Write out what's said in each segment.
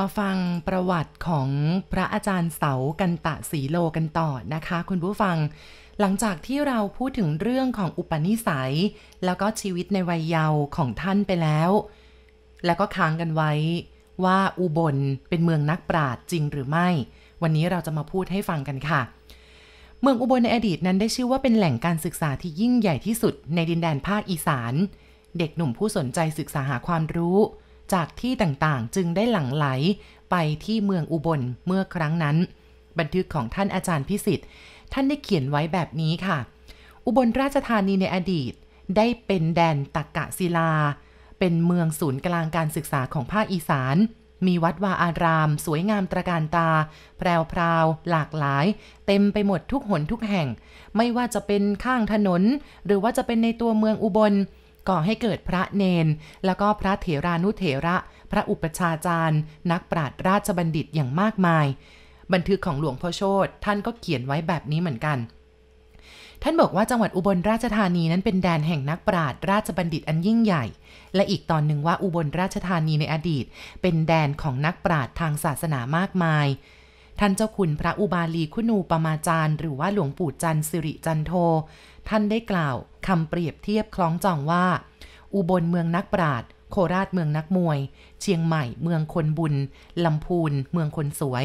มาฟังประวัติของพระอาจารย์เสากันตะสีโลกันต่อนะคะ คุณผู้ฟังหลังจากที่เราพูดถึงเรื่องของอุปนิสัย แล้วก็ชีวิตในวัยเยาว์ของท่านไปแล้ว แล้วก็ค้างกันไว้ว่าอุบลเป็นเมืองนักปราชญ์จริงหรือไม่ วันนี้เราจะมาพูดให้ฟังกันค่ะ เมืองอุบลในอดีตนั้นได้ชื่อว่าเป็นแหล่งการศึกษาที่ยิ่งใหญ่ที่สุด ในดินแดนภาคอีสาน เด็กหนุ่มผู้สนใจศึกษาหาความรู้จากที่ต่างๆจึงได้หลั่งไหลไปที่เมืองอุบลเมื่อครั้งนั้น บันทึกของท่านอาจารย์พิสิทธิ์ ท่านได้เขียนไว้แบบนี้ค่ะ อุบลราชธานีในอดีต ได้เป็นแดนตักกะศิลา เป็นเมืองศูนย์กลางการศึกษาของภาคอีสาน มีวัดวาอารามสวยงามตระการตาแพรวพราว หลากหลาย เต็มไปหมดทุกหนทุกแห่ง ไม่ว่าจะเป็นข้างถนน หรือว่าจะเป็นในตัวเมืองอุบลก่อให้เกิดพระเนน แล้วก็พระเถรานุเถระ พระอุปชาจารย์ นักปราชญ์ราชบัณฑิตอย่างมากมาย บันทึกของหลวงพ่อโชตท่านก็เขียนไว้แบบนี้เหมือนกัน ท่านบอกว่าจังหวัดอุบลราชธานีนั้นเป็นแดนแห่งนักปราชญ์ราชบัณฑิตอันยิ่งใหญ่ และอีกตอนหนึ่งว่าอุบลราชธานีในอดีต เป็นแดนของนักปราชญ์ทางศาสนามากมาย ท่านเจ้าคุณพระอุบาลีคุณูปมาจารย์ หรือว่าหลวงปู่จันสิริจันโทท่านได้กล่าวคำเปรียบเทียบคล้องจองว่า อุบลเมืองนักปราดโคราชเมืองนักมวย เชียงใหม่เมืองคนบุญ ลำพูนเมืองคนสวย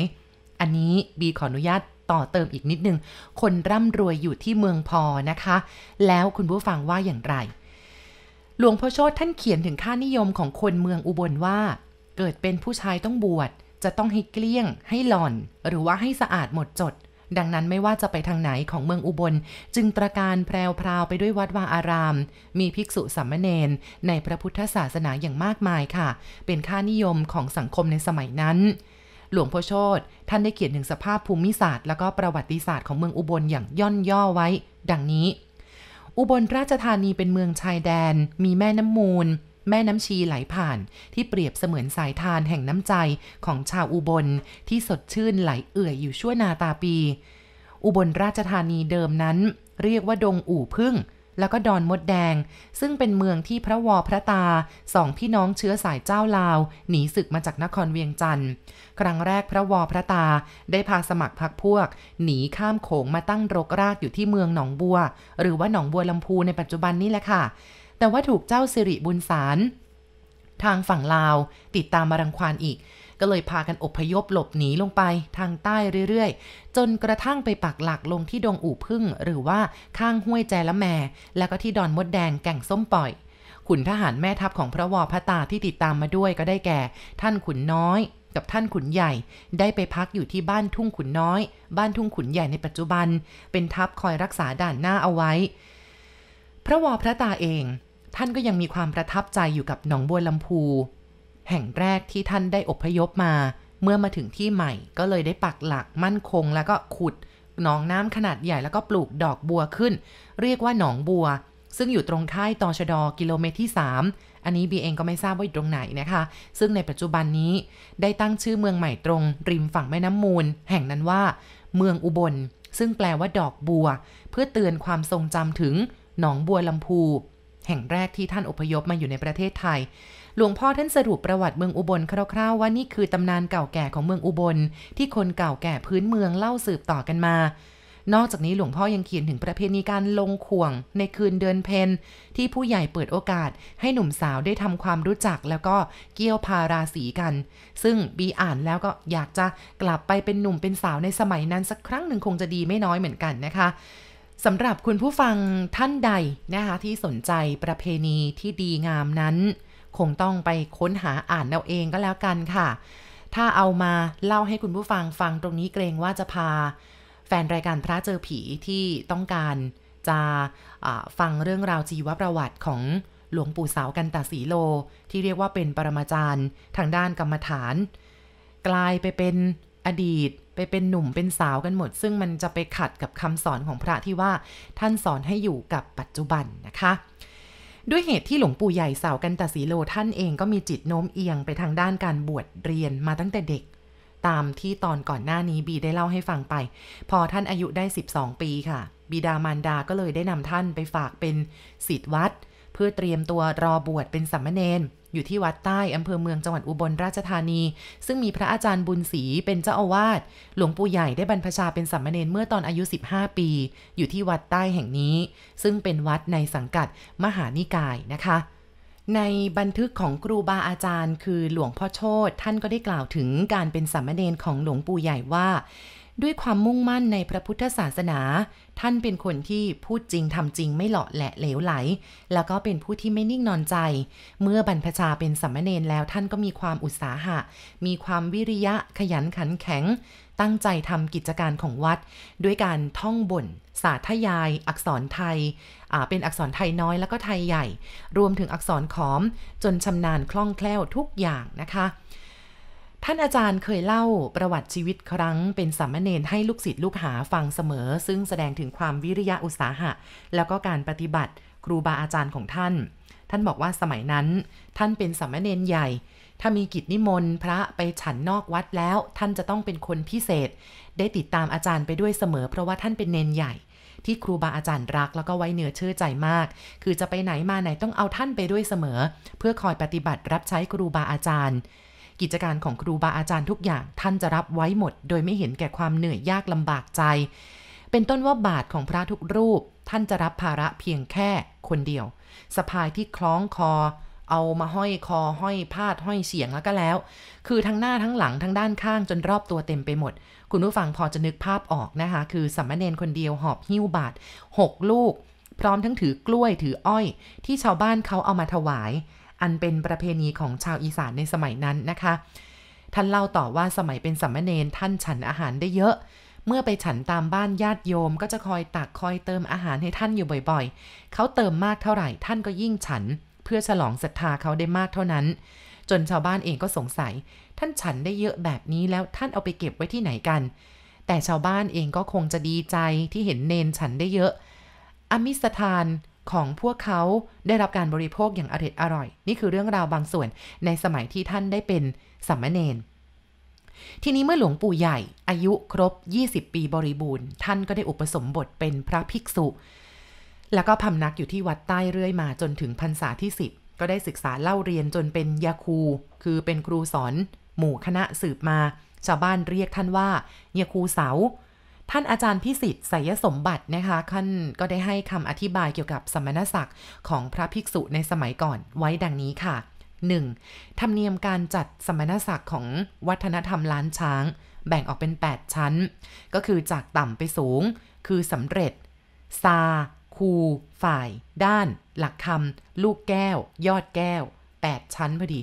อันนี้ บีขออนุญาตต่อเติมอีกนิดนึง คนร่ำรวยอยู่ที่เมืองพอนะคะ แล้วคุณผู้ฟังว่าอย่างไร หลวงพ่อโชตท่านเขียนถึงค่านิยมของคนเมืองอุบลว่า เกิดเป็นผู้ชายต้องบวชจะต้องให้เกลี้ยง ให้หล่อน หรือว่าให้สะอาดหมดจดดังนั้นไม่ว่าจะไปทางไหนของเมืองอุบล จึงประการแพรวพราวไปด้วยวัดวาอาราม มีภิกษุสามเณรในพระพุทธศาสนาอย่างมากมายค่ะ เป็นค่านิยมของสังคมในสมัยนั้น หลวงพ่อโชตท่านได้เขียนถึงสภาพภูมิศาสตร์และก็ประวัติศาสตร์ของเมืองอุบลอย่างย่นย่อไว้ดังนี้ อุบลราชธานีเป็นเมืองชายแดน มีแม่น้ำมูลแม่น้ำชีไหลผ่านที่เปรียบเสมือนสายทานแห่งน้ำใจของชาวอุบลที่สดชื่นไหลเอื่อยอยู่ชั่วนาตาปี อุบลราชธานีเดิมนั้นเรียกว่าดงอู่พึ่งแล้วก็ดอนมดแดงซึ่งเป็นเมืองที่พระวอพระตา สองพี่น้องเชื้อสายเจ้าลาว หนีศึกมาจากนครเวียงจันทร์ครั้งแรกพระวอพระตาได้พาสมัครพรรคพวกหนีข้ามโขงมาตั้งรกรากอยู่ที่เมืองหนองบัวหรือว่าหนองบัวลำพูในปัจจุบันนี่แหละค่ะแต่ว่าถูกเจ้าสิริบุญสารทางฝั่งลาวติดตามมารังควานอีก ก็เลยพากันอบพยพหลบหนีลงไป ทางใต้เรื่อยๆ จนกระทั่งไปปักหลักลงที่ดงอู่พึ่ง หรือว่าข้างห้วยแจละแมแล้วก็ที่ดอนมดแดงแก่งส้มปล่อย ขุนทหารแม่ทัพของพระวอพระตาที่ติดตามมาด้วยก็ได้แก่ ท่านขุนน้อย กับท่านขุนใหญ่ ได้ไปพักอยู่ที่บ้านทุ่งขุนน้อย บ้านทุ่งขุนใหญ่ในปัจจุบัน เป็นทัพคอยรักษาด่านหน้าเอาไว้ พระวอพระตาเองท่านก็ยังมีความประทับใจอยู่กับหนองบัวลำพู แห่งแรกที่ท่านได้อพยพมา เมื่อมาถึงที่ใหม่ก็เลยได้ปักหลักมั่นคงแล้วก็ขุด หนองน้ำขนาดใหญ่แล้วก็ปลูกดอกบัวขึ้น เรียกว่าหนองบัว ซึ่งอยู่ตรงท้ายตอชดอกิโลเมตรที่ 3 อันนี้บีเองก็ไม่ทราบว่าอยู่ตรงไหนนะคะ ซึ่งในปัจจุบันนี้ได้ตั้งชื่อเมืองใหม่ตรง ริมฝั่งแม่น้ำมูล แห่งนั้นว่า เมืองอุบลซึ่งแปลว่า ดอกบัว เพื่อเตือนความทรงจำถึง หนองบัวลำพูแห่งแรกที่ท่านอพยพมาอยู่ในประเทศไทย หลวงพ่อท่านสรุปประวัติเมืองอุบลคร่าวๆ ว่านี่คือตำนานเก่าแก่ของเมืองอุบล ที่คนเก่าแก่พื้นเมืองเล่าสืบต่อกันมา นอกจากนี้หลวงพ่อยังเขียนถึงประเพณีการลงข่วงในคืนเดือนเพนที่ผู้ใหญ่เปิดโอกาส ให้หนุ่มสาวได้ทำความรู้จักแล้วก็เกี่ยวพาราศีกัน ซึ่งบีอ่านแล้วก็อยากจะกลับไปเป็นหนุ่มเป็นสาวในสมัยนั้นสักครั้งหนึ่งคงจะดีไม่น้อยเหมือนกันนะคะสำหรับคุณผู้ฟังท่านใดนะคะที่สนใจประเพณีที่ดีงามนั้น คงต้องไปค้นหาอ่านเอาเองก็แล้วกันค่ะ ถ้าเอามาเล่าให้คุณผู้ฟังฟังตรงนี้เกรงว่าจะพา แฟนรายการพระเจอผีที่ต้องการ จะะฟังเรื่องราวจีวประวัติของหลวงปู่สาวกันตาสีโล ที่เรียกว่าเป็นปรมาจารย์ทางด้านกรรมฐาน กลายไปเป็นอดีตไปเป็นหนุ่มเป็นสาวกันหมด ซึ่งมันจะไปขัดกับคำสอนของพระที่ว่าท่านสอนให้อยู่กับปัจจุบันนะคะ ด้วยเหตุที่หลวงปู่ใหญ่สาวกันตสีโลท่านเองก็มีจิตโน้มเอียงไปทางด้านการบวชเรียนมาตั้งแต่เด็ก ตามที่ตอนก่อนหน้านี้บีได้เล่าให้ฟังไป พอท่านอายุได้ 12 ปีค่ะ บิดามารดาก็เลยได้นำท่านไปฝากเป็นศิษย์วัด เพื่อเตรียมตัวรอบวชเป็นสัมมเนนอยู่ที่วัดใต้อำเภอเมืองจังหวัดอุบลราชธานี ซึ่งมีพระอาจารย์บุญศรีเป็นเจ้าอาวาสหลวงปู่ใหญ่ได้บรรพชาเป็นสัมมาเนนเมื่อตอนอายุ 15 ปี อยู่ที่วัดใต้แห่งนี้ ซึ่งเป็นวัดในสังกัดมหานิกายนะคะ ในบันทึกของครูบาอาจารย์คือหลวงพ่อโชตท่านก็ได้กล่าวถึงการเป็นสัมมาเนนของหลวงปู่ใหญ่ว่าด้วยความมุ่งมั่นในพระพุทธศาสนา ท่านเป็นคนที่พูดจริงทำจริงไม่หลาะแหละเหลวไหล แล้วก็เป็นผู้ที่ไม่นิ่งนอนใจ เมื่อบรรพชาเป็นสัมมเนนแล้วท่านก็มีความอุตสาหะ มีความวิริยะขยันขันแข็ง ตั้งใจทำกิจการของวัด ด้วยการท่องบ่นสาธยาย อักษรไทย เป็นอักษรไทยน้อยแล้วก็ไทยใหญ่ รวมถึงอักษรขอมจนชำนาญคล่องแคล่วทุกอย่างนะคะท่านอาจารย์เคยเล่าประวัติชีวิตครั้งเป็นสามเณรให้ลูกศิษย์ลูกหาฟังเสมอ ซึ่งแสดงถึงความวิริยะอุตสาหะแล้วก็การปฏิบัติครูบาอาจารย์ของท่าน ท่านบอกว่าสมัยนั้นท่านเป็นสามเณรใหญ่ถ้ามีกิจนิมนต์พระไปฉันนอกวัดแล้วท่านจะต้องเป็นคนพิเศษ ได้ติดตามอาจารย์ไปด้วยเสมอ เพราะว่าท่านเป็นเนนใหญ่ ที่ครูบาอาจารย์รักแล้วก็ไว้เนื้อเชื่อใจมาก คือจะไปไหนมาไหนต้องเอาท่านไปด้วยเสมอ เพื่อคอยปฏิบัติรับใช้ครูบาอาจารย์กิจการของครูบาอาจารย์ทุกอย่างท่านจะรับไว้หมด โดยไม่เห็นแก่ความเหนื่อยยากลำบากใจ เป็นต้นว่าบาทของพระทุกรูปท่านจะรับภาระเพียงแค่คนเดียวสะพายที่คล้องคอเอามาห้อยคอห้อย พาดห้อยเสียงแล้วก็แล้ว คือทั้งหน้าทั้งหลังทั้งด้านข้างจนรอบตัวเต็มไปหมด คุณผู้ฟังพอจะนึกภาพออกนะคะ คือสัมมาเนนคนเดียวหอบหิ้วบาทหกลูก พร้อมทั้งถือกล้วยถืออ้อย ที่ชาวบ้านเขาเอามาถวายอันเป็นประเพณีของชาวอีสานในสมัยนั้นนะคะ ท่านเล่าต่อว่าสมัยเป็นสัมมเนนท่านฉันอาหารได้เยอะ เมื่อไปฉันตามบ้านญาติโยมก็จะคอยตักคอยเติมอาหารให้ท่านอยู่บ่อยๆ เขาเติมมากเท่าไหร่ท่านก็ยิ่งฉัน เพื่อฉลองศรัทธาเขาได้มากเท่านั้น จนชาวบ้านเองก็สงสัย ท่านฉันได้เยอะแบบนี้แล้วท่านเอาไปเก็บไว้ที่ไหนกัน แต่ชาวบ้านเองก็คงจะดีใจที่เห็นเนนฉันได้เยอะ อมิสทานของพวกเขาได้รับการบริโภคอย่างอริดอร่อย นี่คือเรื่องราวบางส่วนในสมัยที่ท่านได้เป็นสัมมเนนทีนี้เมื่อหลวงปู่ใหญ่ อายุครบ 20 ปีบริบูรณ์ ท่านก็ได้อุปสมบทเป็นพระภิกษุ แล้วก็พำนักอยู่ที่วัดใต้เรื่อยมาจนถึงพรรษาที่ 10 ก็ได้ศึกษาเล่าเรียนจนเป็นยาคู คือเป็นครูสอน หมู่คณะสืบมาชาวบ้านเรียกท่านว่า ยาคูเสาท่านอาจารย์พิสิทธิ์ไสยสมบัตินะคะท่านก็ได้ให้คำอธิบายเกี่ยวกับสมณศักดิ์ของพระภิกษุในสมัยก่อนไว้ดังนี้ค่ะ 1. ธรรมเนียมการจัดสมณศักดิ์ของวัฒนธรรมล้านช้างแบ่งออกเป็น 8 ชั้น ก็คือจากต่ำไปสูง คือสำเร็จ ซา คู ฝ่าย ด้าน หลักคำ ลูกแก้ว ยอดแก้ว 8 ชั้นพอดี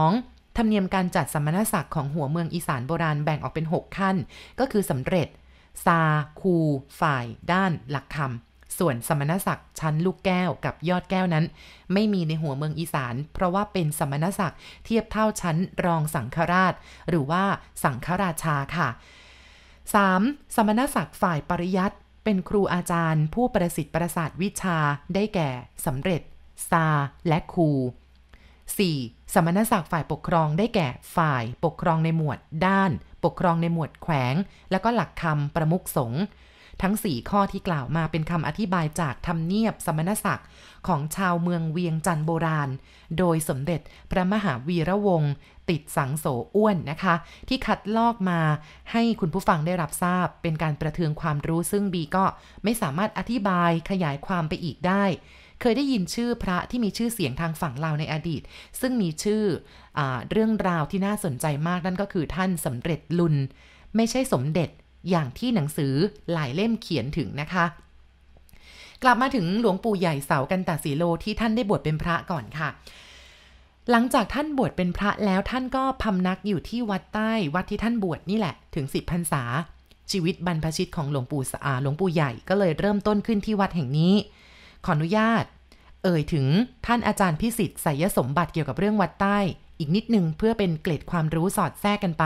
2. ธรรมเนียมการจัดสมณศักดิ์ของหัวเมืองอีสานโบราณแบ่งออกเป็น 6 ขั้น ก็คือสำเร็จซาคู ฝ่าย ด้าน หลักธรรมส่วนสมณศักดิ์ชั้นลูกแก้วกับยอดแก้วนั้น ไม่มีในหัวเมืองอีสาน เพราะว่าเป็นสมณศักดิ์เทียบเท่าชั้นรองสังฆราช หรือว่าสังฆราชาค่ะ 3. สมณศักดิ์ฝ่ายปริยัตเป็นครูอาจารย์ ผู้ประสิทธิ์ประสาทวิชาได้แก่สำเร็จ ซา และครู 4. สมณศักดิ์ฝ่ายปกครองได้แก่ฝ่ายปกครองในหมวด ด้านปกครองในหมวดแขวงและก็หลักคำประมุขสงฆ์ทั้ง 4 ข้อที่กล่าวมาเป็นคำอธิบายจากธรรมเนียบสมณศักดิ์ของชาวเมืองเวียงจันทร์โบราณ โดยสมเด็จพระมหาวีระวงศ์ติดสังโสอ้วนนะคะ ที่คัดลอกมาให้คุณผู้ฟังได้รับทราบเป็นการประเทืองความรู้ซึ่งบีก็ไม่สามารถอธิบายขยายความไปอีกได้เคยได้ยินชื่อพระที่มีชื่อเสียงทางฝั่งเราในอดีต ซึ่งมีชื่ออเรื่องราวที่น่าสนใจมากนั่นก็คือท่านสำเร็จลุน ไม่ใช่สมเด็จอย่างที่หนังสือหลายเล่มเขียนถึงนะคะ กลับมาถึงหลวงปู่ใหญ่เสากันตาสีโลที่ท่านได้บวชเป็นพระก่อนค่ะ หลังจากท่านบวชเป็นพระแล้วท่านก็พำนักอยู่ที่วัดใต้วัดที่ท่านบวชนี่แหละถึงสิบพรรษา ชีวิตบรรพชิตของหลวงปู่สะอาหลวงปู่ใหญ่ก็เลยเริ่มต้นขึ้นที่วัดแห่งนี้ขออนุญาต เอ่ยถึงท่านอาจารย์พิสิทธิ์สสยสมบัติเกี่ยวกับเรื่องวัดใต้อีกนิดหนึ่งเพื่อเป็นเกร็ดความรู้สอดแทรกกันไป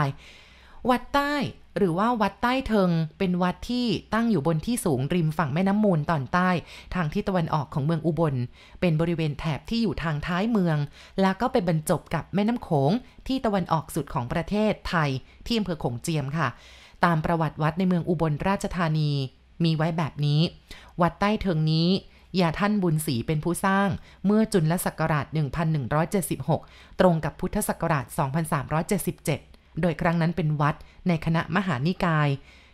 วัดใต้ หรือว่าวัดใต้เทิงเป็นวัดที่ตั้งอยู่บนที่สูงริมฝั่งแม่น้ำมูลตอนใต้ ทางทิศตะวันออกของเมืองอุบล เป็นบริเวณแถบที่อยู่ทางท้ายเมือง แล้วก็ไปบรรจบกับแม่น้ำโขงที่ตะวันออกสุดของประเทศไทยที่อำเภอขงเจียมค่ะ ตามประวัติวัดในเมืองอุบลราชธานี มีไว้แบบนี้ วัดใต้เทิงนี้ยาท่านบุญศรีเป็นผู้สร้างเมื่อจุลศักราช 1176 ตรงกับพุทธศักราช 2377 โดยครั้งนั้นเป็นวัดในคณะมหานิกาย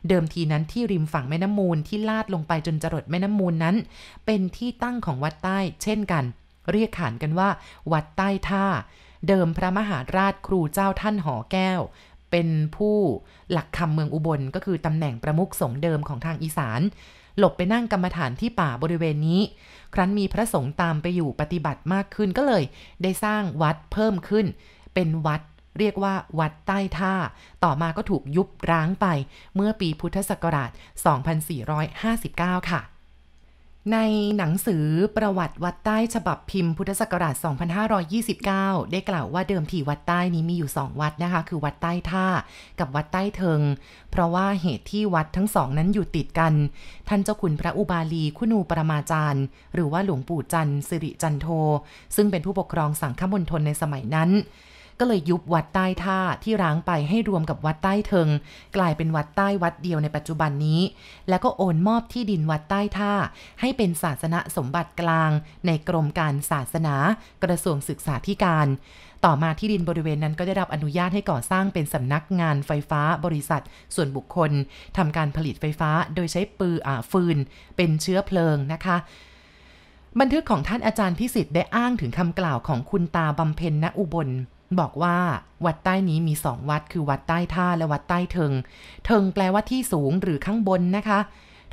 เดิมทีนั้นที่ริมฝั่งแม่น้ำมูลที่ลาดลงไปจนจรดแม่น้ำมูลนั้น เป็นที่ตั้งของวัดใต้ เช่นกันเรียกขานกันว่า วัดใต้ท่า เดิมพระมหาราชครูเจ้าท่านหอแก้ว เป็นผู้หลักคำเมืองอุบลก็คือตำแหน่งประมุขสงเดิมของทางอีสานหลบไปนั่งกรรมฐานที่ป่าบริเวณนี้ ครั้นมีพระสงฆ์ตามไปอยู่ปฏิบัติมากขึ้นก็เลย ได้สร้างวัดเพิ่มขึ้น เป็นวัดเรียกว่าวัดใต้ท่า ต่อมาก็ถูกยุบร้างไป เมื่อปีพุทธศักราช 2459 ค่ะในหนังสือประวัติวัดใต้ฉบับพิมพ์พุทธศักราช 2529 ได้กล่าวว่าเดิมทีวัดใต้นี้มีอยู่ 2 วัดนะคะ คือวัดใต้ท่ากับวัดใต้เทิง เพราะว่าเหตุที่วัดทั้งสองนั้นอยู่ติดกัน ท่านเจ้าคุณพระอุบาลีคุณูปรมาจารย์ หรือว่าหลวงปู่จันทร์ สิริจันโท ซึ่งเป็นผู้ปกครองสังฆมณฑลในสมัยนั้นก็เลยยุบวัดใต้ท่าที่ร้างไปให้รวมกับวัดใต้เทิง กลายเป็นวัดใต้วัดเดียวในปัจจุบันนี้ แล้วก็โอนมอบที่ดินวัดใต้ท่าให้เป็นศาสนสมบัติกลาง ในกรมการศาสนา กระทรวงศึกษาธิการ ต่อมาที่ดินบริเวณนั้นก็ได้รับอนุญาตให้ก่อสร้างเป็นสำนักงานไฟฟ้าบริษัท ส่วนบุคคลทำการผลิตไฟฟ้าโดยใช้ปืออฟืน เป็นเชื้อเพลิงนะคะ บันทึกของท่านอาจารย์พิสิทธิ์ได้อ้างถึงคำกล่าวของคุณตาบำเพ็ญณอุบลบอกว่าวัดใต้นี้มีสองวัดคือวัดใต้ท่าและวัดใต้เทิงเทิงแปลว่าที่สูงหรือข้างบนนะคะ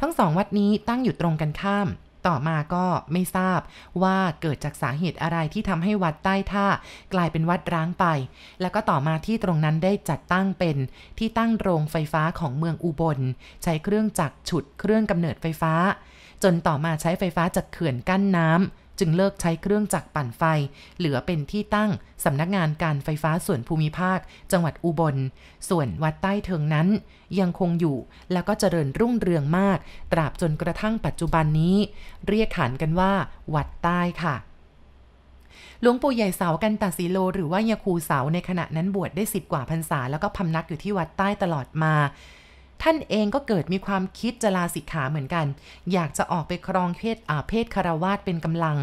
ทั้งสองวัดนี้ตั้งอยู่ตรงกันข้าม ต่อมาก็ไม่ทราบว่าเกิดจากสาเหตุอะไรที่ทำให้วัดใต้ท่า กลายเป็นวัดร้างไป แล้วก็ต่อมาที่ตรงนั้นได้จัดตั้งเป็น ที่ตั้งโรงไฟฟ้าของเมืองอุบล ใช้เครื่องจักรฉุดเครื่องกำเนิดไฟฟ้า จนต่อมาใช้ไฟฟ้าจากเขื่อนกั้นน้ำจึงเลิกใช้เครื่องจักรปั่นไฟ เหลือเป็นที่ตั้ง สำนักงานการไฟฟ้าส่วนภูมิภาค จังหวัดอุบลส่วนวัดใต้เทิงนั้น ยังคงอยู่แล้วก็เจริญรุ่งเรืองมาก ตราบจนกระทั่งปัจจุบันนี้ เรียกขานกันว่า วัดใต้ค่ะ หลวงปู่ใหญ่เสากันตาสีโลหรือว่ายาคูเสาในขณะนั้นบวชได้สิบกว่าพรรษา แล้วก็พำนักอยู่ที่วัดใต้ตลอดมาท่านเองก็เกิดมีความคิดจะลาสิกขาเหมือนกัน อยากจะออกไปครองเพศอาเพศคารวาสเป็นกำลัง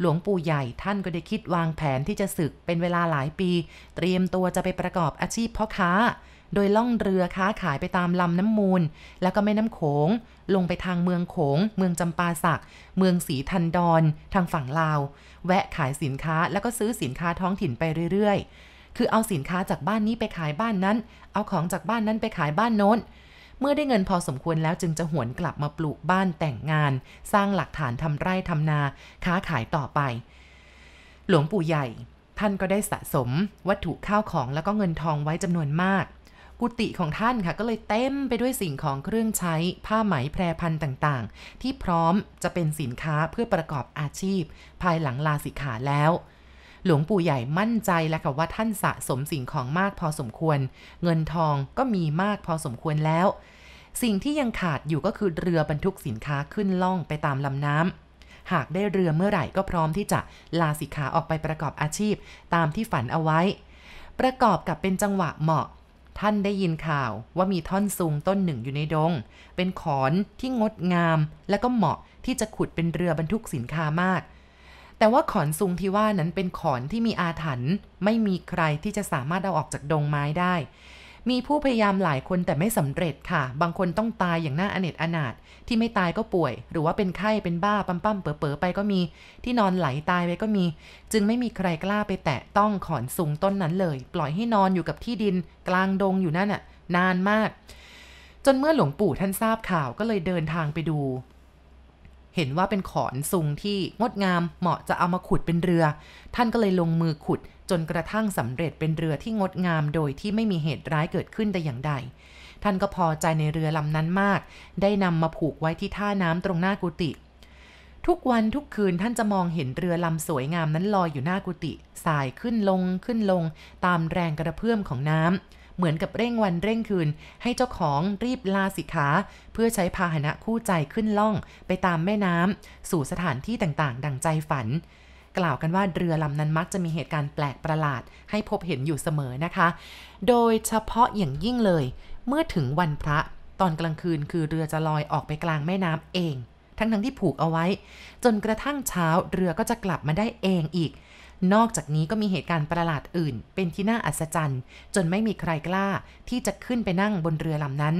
หลวงปู่ใหญ่ท่านก็ได้คิดวางแผนที่จะศึกเป็นเวลาหลายปี เตรียมตัวจะไปประกอบอาชีพพ่อค้า โดยล่องเรือค้าขายไปตามลำน้ำมูล แล้วก็แม่น้ำโขง ลงไปทางเมืองโขง เมืองจำปาสัก เมืองศรีทันดอน ทางฝั่งลาว แวะขายสินค้าแล้วก็ซื้อสินค้าท้องถิ่นไปเรื่อยๆ คือเอาสินค้าจากบ้านนี้ไปขายบ้านนั้น เอาของจากบ้านนั้นไปขายบ้านโน้นเมื่อได้เงินพอสมควรแล้วจึงจะหวนกลับมาปลูกบ้านแต่งงาน สร้างหลักฐานทำไร่ทำนา ค้าขายต่อไป หลวงปู่ใหญ่ ท่านก็ได้สะสม วัตถุข้าวของแล้วก็เงินทองไว้จำนวนมาก กุฏิของท่านค่ะก็เลยเต็มไปด้วยสิ่งของเครื่องใช้ ผ้าไหมแพรพันต่าง ๆ ที่พร้อมจะเป็นสินค้าเพื่อประกอบอาชีพ ภายหลังลาสิกขาแล้วหลวงปู่ใหญ่มั่นใจแล้วค่ะว่าท่านสะสมสิ่งของมากพอสมควร เงินทองก็มีมากพอสมควรแล้ว สิ่งที่ยังขาดอยู่ก็คือเรือบรรทุกสินค้าขึ้นล่องไปตามลำน้ำหากได้เรือเมื่อไหร่ก็พร้อมที่จะลาสิขาออกไปประกอบอาชีพ ตามที่ฝันเอาไว้ ประกอบกับเป็นจังหวะเหมาะ ท่านได้ยินข่าวว่ามีท่อนซุงต้นหนึ่งอยู่ในดง เป็นขอนที่งดงาม และก็เหมาะที่จะขุดเป็นเรือบรรทุกสินค้ามากแต่ว่าขอนซุงที่ว่านั้นเป็นขอนที่มีอาถรรพ์ไม่มีใครที่จะสามารถเอาออกจาก ดงไม้ได้ มีผู้พยายามหลายคนแต่ไม่สำเร็จค่ะ บางคนต้องตายอย่างน่าอเนจอนาถที่ไม่ตายก็ป่วย หรือว่าเป็นไข้ เป็นบ้าปั๊มปั๊มเป๋อเป๋ไปก็มี ที่นอนไหลตายไปก็มี จึงไม่มีใครกล้าไปแตะต้องขอนซุงต้นนั้นเลย ปล่อยให้นอนอยู่กับที่ดินกลางดงอยู่นั่นน่ะนานมาก จนเมื่อหลวงปู่ท่านทราบข่าวก็เลยเดินทางไปดูเห็นว่าเป็นขอนซุงที่งดงามเหมาะจะเอามาขุดเป็นเรือ ท่านก็เลยลงมือขุด จนกระทั่งสำเร็จเป็นเรือที่งดงามโดยที่ไม่มีเหตุร้ายเกิดขึ้นแต่อย่างใด ท่านก็พอใจในเรือลำนั้นมาก ได้นำมาผูกไว้ที่ท่าน้ำตรงหน้ากุฏิทุกวันทุกคืนท่านจะมองเห็นเรือลำสวยงามนั้นลอยอยู่หน้ากุฏิสายขึ้นลงขึ้นลง ตามแรงกระเพื่อมของน้ำเหมือนกับเร่งวันเร่งคืน ให้เจ้าของรีบลาสิกขาเพื่อใช้พาหนะคู่ใจขึ้นล่องไปตามแม่น้ำสู่สถานที่ต่างๆ ดังใจฝัน กล่าวกันว่าเรือลำนั้นมักจะมีเหตุการณ์แปลกประหลาด ให้พบเห็นอยู่เสมอนะคะ โดยเฉพาะอย่างยิ่งเลย เมื่อถึงวันพระตอนกลางคืนคือเรือจะลอยออกไปกลางแม่น้ำเอง ทั้งทั้งที่ผูกเอาไว้ จนกระทั่งเช้าเรือก็จะกลับมาได้เองอีกนอกจากนี้ก็มีเหตุการณ์ประหลาดอื่น เป็นที่น่าอัศจรรย์ จนไม่มีใครกล้าที่จะขึ้นไปนั่งบนเรือลำนั้น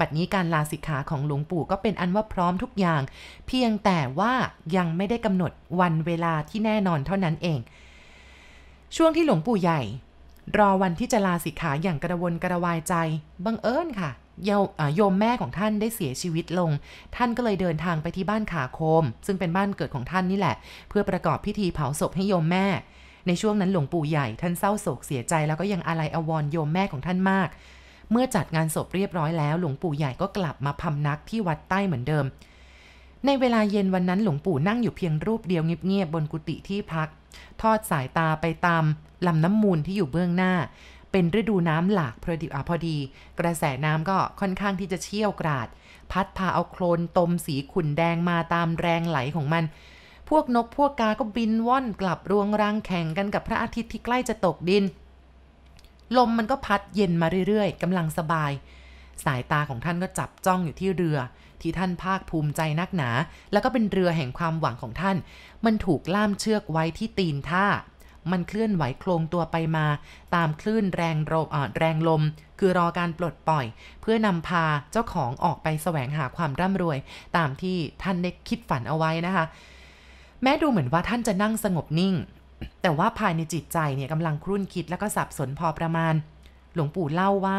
บัดนี้การลาสิกขาของหลวงปู่ก็เป็นอันว่าพร้อมทุกอย่าง เพียงแต่ว่ายังไม่ได้กำหนดวันเวลาที่แน่นอนเท่านั้นเอง ช่วงที่หลวงปู่ใหญ่ รอวันที่จะลาสิกขาอย่างกระวนกระวายใจบังเอิญค่ะโยมแม่ของท่านได้เสียชีวิตลง ท่านก็เลยเดินทางไปที่บ้านขาโคม ซึ่งเป็นบ้านเกิดของท่านนี่แหละ เพื่อประกอบพิธีเผาศพให้โยมแม่ ในช่วงนั้นหลวงปู่ใหญ่ ท่านเศร้าโศกเสียใจแล้วก็ยังอาลัยอวรโยมแม่ของท่านมาก เมื่อจัดงานศพเรียบร้อยแล้วหลวงปู่ใหญ่ก็กลับมาพำนักที่วัดใต้เหมือนเดิม ในเวลาเย็นวันนั้นหลวงปู่นั่งอยู่เพียงรูปเดียวเงียบๆบนกุฏิที่พัก ทอดสายตาไปตามลำน้ำมูลที่อยู่เบื้องหน้าเป็นฤดูน้ำหลากพอดีอพอดี กระแสน้ำก็ค่อนข้างที่จะเชี่ยวกราด พัดพาเอาโคลนตมสีขุ่นแดงมาตามแรงไหลของมัน พวกนกพวกกาก็บินว่อนกลับรวงรังแข่งกันกับพระอาทิตย์ที่ใกล้จะตกดิน ลมมันก็พัดเย็นมาเรื่อยๆกำลังสบาย สายตาของท่านก็จับจ้องอยู่ที่เรือ ที่ท่านภาคภูมิใจนักหนา แล้วก็เป็นเรือแห่งความหวังของท่าน มันถูกล่ามเชือกไว้ที่ตีนท่ามันเคลื่อนไหวโครงตัวไปมา ตามคลื่นแรงลมแรงลม คือรอการปลดปล่อย เพื่อนำพาเจ้าของออกไปแสวงหาความร่ำรวย ตามที่ท่านได้คิดฝันเอาไว้นะคะ แม้ดูเหมือนว่าท่านจะนั่งสงบนิ่ง แต่ว่าภายในจิตใจเนี่ยกำลังครุ่นคิดแล้วก็สับสนพอประมาณ หลวงปู่เล่าว่า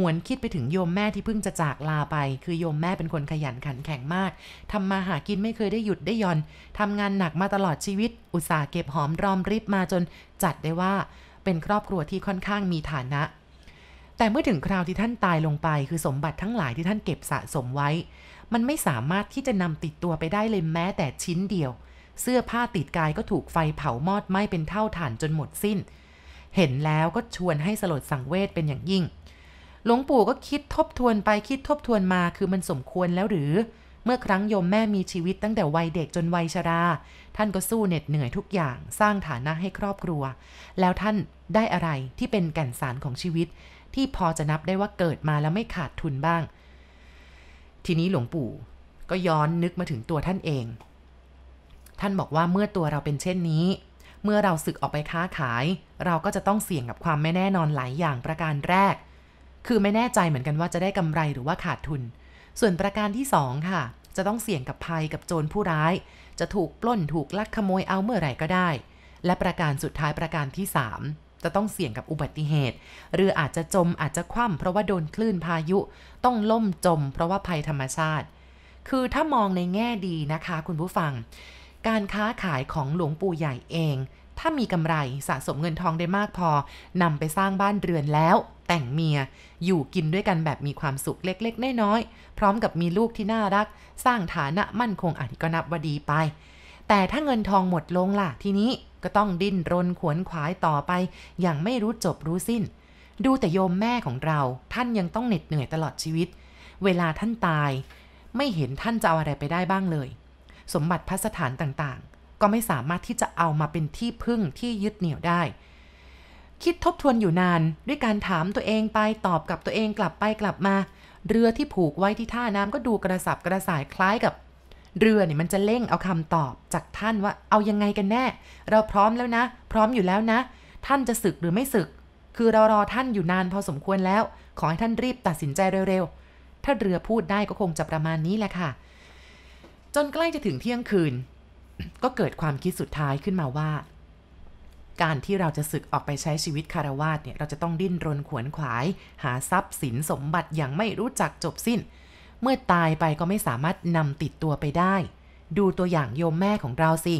หวนคิดไปถึงโยมแม่ที่เพิ่งจะจากลาไป คือโยมแม่เป็นคนขยันขันแข็งมาก ทำมาหากินไม่เคยได้หยุดได้ย่อน ทำงานหนักมาตลอดชีวิต อุตสาห์เก็บหอมรอมริบมาจนจัดได้ว่าเป็นครอบครัวที่ค่อนข้างมีฐานะ แต่เมื่อถึงคราวที่ท่านตายลงไป คือสมบัติทั้งหลายที่ท่านเก็บสะสมไว้ มันไม่สามารถที่จะนำติดตัวไปได้เลยแม้แต่ชิ้นเดียว เสื้อผ้าติดกายก็ถูกไฟเผามอดไหม้เป็นเท่าฐานจนหมดสิ้น เห็นแล้วก็ชวนให้สลดสังเวชเป็นอย่างยิ่งหลวงปู่ก็คิดทบทวนไปคิดทบทวนมาคือมันสมควรแล้วหรือ เมื่อครั้งโยมแม่มีชีวิตตั้งแต่วัยเด็กจนวัยชรา ท่านก็สู้เหน็ดเหนื่อยทุกอย่างสร้างฐานะให้ครอบครัว แล้วท่านได้อะไรที่เป็นแก่นสารของชีวิต ที่พอจะนับได้ว่าเกิดมาแล้วไม่ขาดทุนบ้าง ทีนี้หลวงปู่ก็ย้อนนึกมาถึงตัวท่านเอง ท่านบอกว่าเมื่อตัวเราเป็นเช่นนี้ เมื่อเราศึกออกไปค้าขาย เราก็จะต้องเสี่ยงกับความไม่แน่นอนหลายอย่างประการแรกคือ ไม่แน่ใจเหมือนกันว่าจะได้กำไรหรือว่าขาดทุน ส่วนประการที่2ค่ะ จะต้องเสี่ยงกับภัยกับโจรผู้ร้าย จะถูกปล้นถูกลักขโมยเอาเมื่อไหร่ก็ได้ และประการสุดท้ายประการที่3จะต้องเสี่ยงกับอุบัติเหตุเรืออาจจะจมอาจจะคว่ำเพราะว่าโดนคลื่นพายุ ต้องล่มจมเพราะว่าภัยธรรมชาติ คือถ้ามองในแง่ดีนะคะคุณผู้ฟัง การค้าขายของหลวงปู่ใหญ่เองถ้ามีกำไรสะสมเงินทองได้มากพอ นำไปสร้างบ้านเรือนแล้ว แต่งเมีย อยู่กินด้วยกันแบบมีความสุขเล็กๆน้อยๆ พร้อมกับมีลูกที่น่ารัก สร้างฐานะมั่นคงอันก็นับว่าดีไป แต่ถ้าเงินทองหมดลงล่ะทีนี้ก็ต้องดิ้นรนขวนขวายต่อไป อย่างไม่รู้จบรู้สิ้น ดูแต่โยมแม่ของเราท่านยังต้องเหน็ดเหนื่อยตลอดชีวิต เวลาท่านตาย ไม่เห็นท่านจะเอาอะไรไปได้บ้างเลย สมบัติพัสถานต่างก็ไม่สามารถที่จะเอามาเป็นที่พึ่งที่ยึดเหนี่ยวได้ คิดทบทวนอยู่นาน ด้วยการถามตัวเองไปตอบกับตัวเองกลับไปกลับมา เรือที่ผูกไว้ที่ท่าน้ำก็ดูกระสับกระส่ายคล้ายกับ เรือเนี่ยมันจะเล่งเอาคำตอบจากท่านว่าเอายังไงกันแน่ เราพร้อมแล้วนะ พร้อมอยู่แล้วนะ ท่านจะศึกหรือไม่ศึก คือเรารอท่านอยู่นานพอสมควรแล้ว ขอให้ท่านรีบตัดสินใจเร็วๆถ้าเรือพูดได้ก็คงจะประมาณนี้แหละค่ะจนใกล้จะถึงเที่ยงคืนก็เกิดความคิดสุดท้ายขึ้นมาว่า การที่เราจะศึกออกไปใช้ชีวิตคารวาสเนี่ย เราจะต้องดิ้นรนขวนขวาย หาทรัพย์สินสมบัติอย่างไม่รู้จักจบสิ้น เมื่อตายไปก็ไม่สามารถนำติดตัวไปได้ ดูตัวอย่างโยมแม่ของเราสิ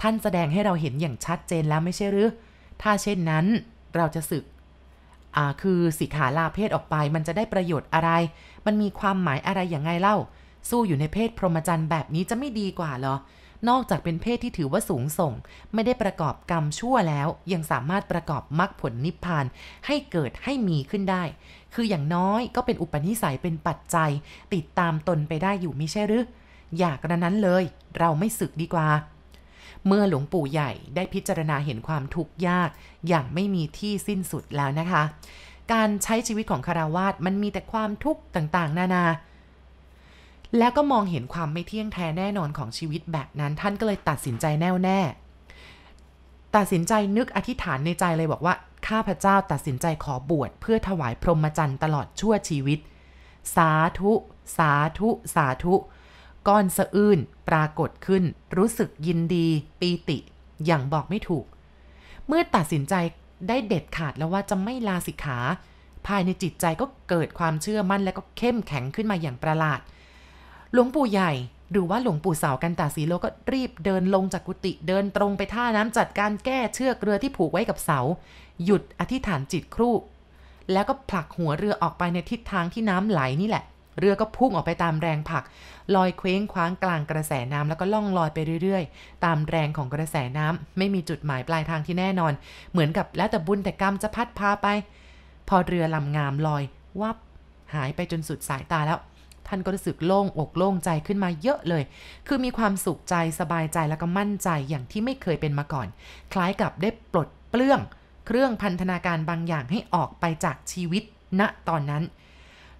ท่านแสดงให้เราเห็นอย่างชัดเจนแล้วไม่ใช่หรือ ถ้าเช่นนั้นเราจะศึก คือสิขาลาเพศออกไปมันจะได้ประโยชน์อะไร มันมีความหมายอะไรอย่างไงเล่า สู้อยู่ในเพศพรหมจรรย์แบบนี้จะไม่ดีกว่าเหรอนอกจากเป็นเพศที่ถือว่าสูงส่ง ไม่ได้ประกอบกรรมชั่วแล้วยังสามารถประกอบมรรคผลนิพพานให้เกิดให้มีขึ้นได้ คืออย่างน้อยก็เป็นอุปนิสัยเป็นปัจจัย ติดตามตนไปได้อยู่ มิ ใช่หรืออยากระนั้นเลยเราไม่ สึกดีกว่า เมื่อหลวงปู่ใหญ่ได้พิจารณาเห็นความทุกข์ยาก อย่างไม่มีที่สิ้นสุดแล้วนะคะ การใช้ชีวิตของคาราวาสมันมีแต่ความทุกข์ต่างๆ นานานาแล้วก็มองเห็นความไม่เที่ยงแท้แน่นอนของชีวิตแบบนั้นท่านก็เลยตัดสินใจแน่วแน่ ตัดสินใจนึกอธิษฐานในใจเลยบอกว่าข้าพเจ้าตัดสินใจขอบวชเพื่อถวายพรหมจรรย์ตลอดชั่วชีวิต สาธุสาธุสาธุ ก้อนสะอื้นปรากฏขึ้น รู้สึกยินดีปีติ อย่างบอกไม่ถูก เมื่อตัดสินใจได้เด็ดขาดแล้วว่าจะไม่ลาสิกขา ภายในจิตใจก็เกิดความเชื่อมั่นและก็เข้มแข็งขึ้นมาอย่างประหลาดหลวงปู่ใหญ่ หรือว่าหลวงปู่สาวกันตาสีโลก็รีบเดินลงจากกุฏิเดินตรงไปท่าน้ำจัดการแก้เชือกเรือที่ผูกไว้กับเสา หยุดอธิษฐานจิตครู่ แล้วก็ผลักหัวเรือออกไปในทิศทางที่น้ำไหลนี่แหละ เรือก็พุ่งออกไปตามแรงผลัก ลอยเคว้งคว้างกลางกระแสน้ำแล้วก็ล่องลอยไปเรื่อยๆ ตามแรงของกระแสน้ำไม่มีจุดหมายปลายทางที่แน่นอน เหมือนกับแล้วแต่บุญแต่กรรมจะพัดพาไป พอเรือลำงามลอย วับ หายไปจนสุดสายตาแล้วท่านก็รู้สึกโล่ง อกโล่งใจขึ้นมาเยอะเลย คือมีความสุขใจสบายใจแล้วก็มั่นใจอย่างที่ไม่เคยเป็นมาก่อน คล้ายกับได้ปลดเปลื้อง เครื่องพันธนาการบางอย่างให้ออกไปจากชีวิตณนะตอนนั้น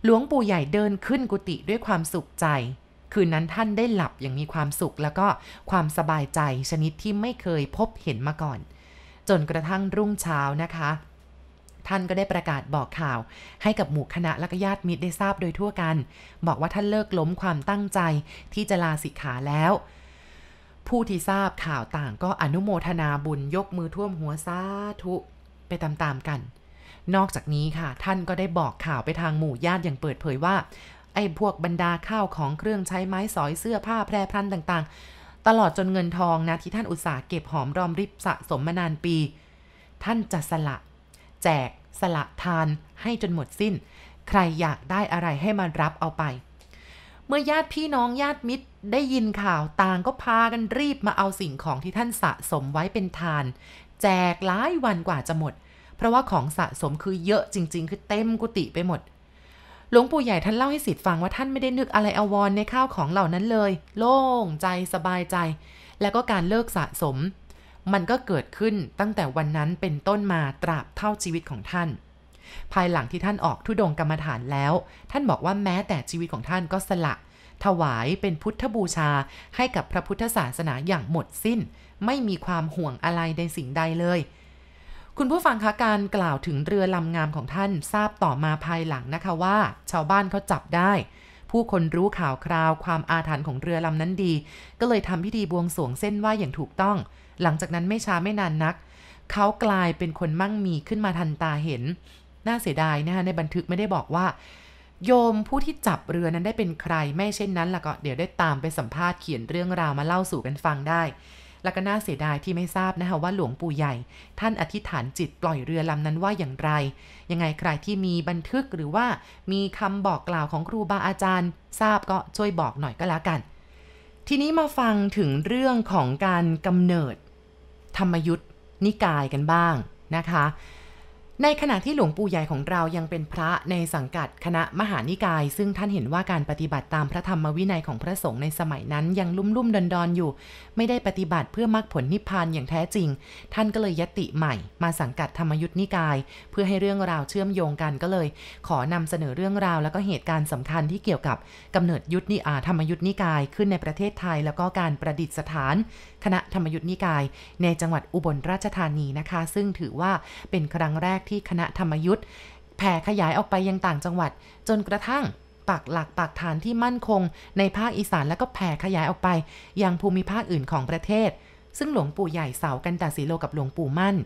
หลวงปู่ใหญ่เดินขึ้นกุฏิด้วยความสุขใจ คืนนั้นท่านได้หลับอย่างมีความสุข แล้วก็ความสบายใจชนิดที่ไม่เคยพบเห็นมาก่อน จนกระทั่งรุ่งเช้านะคะท่านก็ได้ประกาศบอกข่าวให้กับหมู่คณะและก็ญาติมิตรได้ทราบโดยทั่วกัน บอกว่าท่านเลิกล้มความตั้งใจที่จะลาสิกขาแล้ว ผู้ที่ทราบข่าวต่างก็อนุโมทนาบุญยกมือท่วมหัวสาธุ ไปตามๆกัน นอกจากนี้ค่ะ ท่านก็ได้บอกข่าวไปทางหมู่ญาติอย่างเปิดเผยว่า ไอ้พวกบรรดาข้าวของเครื่องใช้ไม้สอยเสื้อผ้าแพรพันต่าง ๆ ตลอดจนเงินทองนะที่ท่านอุตสาห์เก็บหอมรอมริบสะสมมานานปี ท่านจะสละแจกสละทานให้จนหมดสิ้น ใครอยากได้อะไรให้มา รับเอาไป เมื่อญาติพี่น้องญาติมิตร ได้ยินข่าว ต่างก็พากันรีบมาเอาสิ่งของที่ท่านสะสมไว้เป็นทาน แจกหลายวันกว่าจะหมด เพราะว่าของสะสมคือเยอะจริง ๆ คือเต็มกุฏิไปหมด หลวงปู่ใหญ่ท่านเล่าให้สิทธิ์ฟังว่าท่านไม่ได้นึกอะไรอววรในข้าวของเหล่านั้นเลย โล่งใจสบายใจ แล้วก็การเลิกสะสมมันก็เกิดขึ้นตั้งแต่วันนั้นเป็นต้นมาตราบเท่าชีวิตของท่าน ภายหลังที่ท่านออกทุดงกรรมฐานแล้ว ท่านบอกว่าแม้แต่ชีวิตของท่านก็สละ ถวายเป็นพุทธบูชา ให้กับพระพุทธศาสนาอย่างหมดสิ้น ไม่มีความห่วงอะไรในสิ่งใดเลย คุณผู้ฟังคะการกล่าวถึงเรือลำ งามของท่านทราบต่อมาภายหลังนะคะว่า ชาวบ้านเขาจับได้ ผู้คนรู้ข่าวคราวความอาถรรพ์ของเรือลำนั้นดี ก็เลยทำพิธีบวงสรวงเส้นไหวอย่างถูกต้องหลังจากนั้นไม่ช้าไม่นานนัก เขากลายเป็นคนมั่งมีขึ้นมาทันตาเห็น น่าเสียดายนะคะในบันทึกไม่ได้บอกว่า โยมผู้ที่จับเรือนั้นได้เป็นใคร ไม่เช่นนั้นล่ะก็เดี๋ยวได้ตามไปสัมภาษณ์เขียนเรื่องราวมาเล่าสู่กันฟังได้แล้วก็น่าเสียดายที่ไม่ทราบนะคะว่าหลวงปู่ใหญ่ ท่านอธิษฐานจิตปล่อยเรือลำนั้นว่าอย่างไร ยังไงใครที่มีบันทึกหรือว่ามีคำบอกกล่าวของครูบาอาจารย์ทราบก็ช่วยบอกหน่อยก็แล้วกัน ทีนี้มาฟังถึงเรื่องของการกำเนิดธรรมยุทธนิกายกันบ้างนะคะ ในขณะที่หลวงปู่ใหญ่ของเรายังเป็นพระในสังกัด คณะมหานิกาย ซึ่งท่านเห็นว่าการปฏิบัติตามพระธรรมวินัยของพระสงฆ์ในสมัยนั้นยังลุ่มลุ่มดอนดอนอยู่ ไม่ได้ปฏิบัติเพื่อมรรคผลนิพพานอย่างแท้จริง ท่านก็เลยยติใหม่มาสังกัดธรรมยุทธนิกายเพื่อให้เรื่องราวเชื่อมโยงกันก็เลย ขอนำเสนอเรื่องราว และก็เหตุการณ์สำคัญที่เกี่ยวกับกำเนิดยุทธนิธรรมยุทธนิกายขึ้นในประเทศไทย แล้วก็การประดิษฐานคณะธรรมยุทธนิกายในจังหวัดอุบลราชธานีนะคะ ซึ่งถือว่าเป็นครั้งแรกที่คณะธรรมยุทธแผ่ขยายออกไปยังต่างจังหวัด จนกระทั่งปักหลักปักฐานที่มั่นคงในภาคอีสานแล้วก็แผ่ขยายออกไปยังภูมิภาคอื่นของประเทศ ซึ่งหลวงปู่ใหญ่เสากันตาสีโลกับหลวงปู่มั่น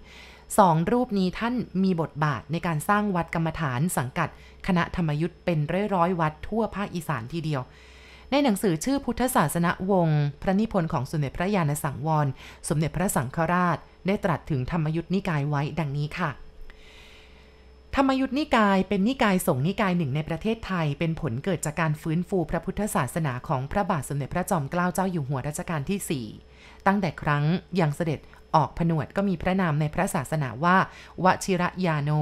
สองรูปนี้ท่านมีบทบาทในการสร้างวัดกรรมฐานสังกัด คณะธรรมยุทธ์เป็นร้อยร้อยวัดทั่วภาคอีสานทีเดียวในหนังสือชื่อพุทธศาสนวงศ์ พระนิพนธ์ของสมเด็จพระญาณสังวรสมเด็จพระสังฆราช ได้ตรัสถึงธรรมยุทธนิกายไว้ ดังนี้ค่ะ ธรรมยุทธนิกายเป็นนิกายสงนิกายหนึ่งในประเทศไทย เป็นผลเกิดจากการฟื้นฟูพระพุทธศาสนาของพระบาทสมเด็จพระจอมเกล้าเจ้าอยู่หัวรัชกาลที่4ตั้งแต่ครั้งยังเสด็จออกผนวดก็มีพระนามในพระศาสนาว่า วชิระยาโน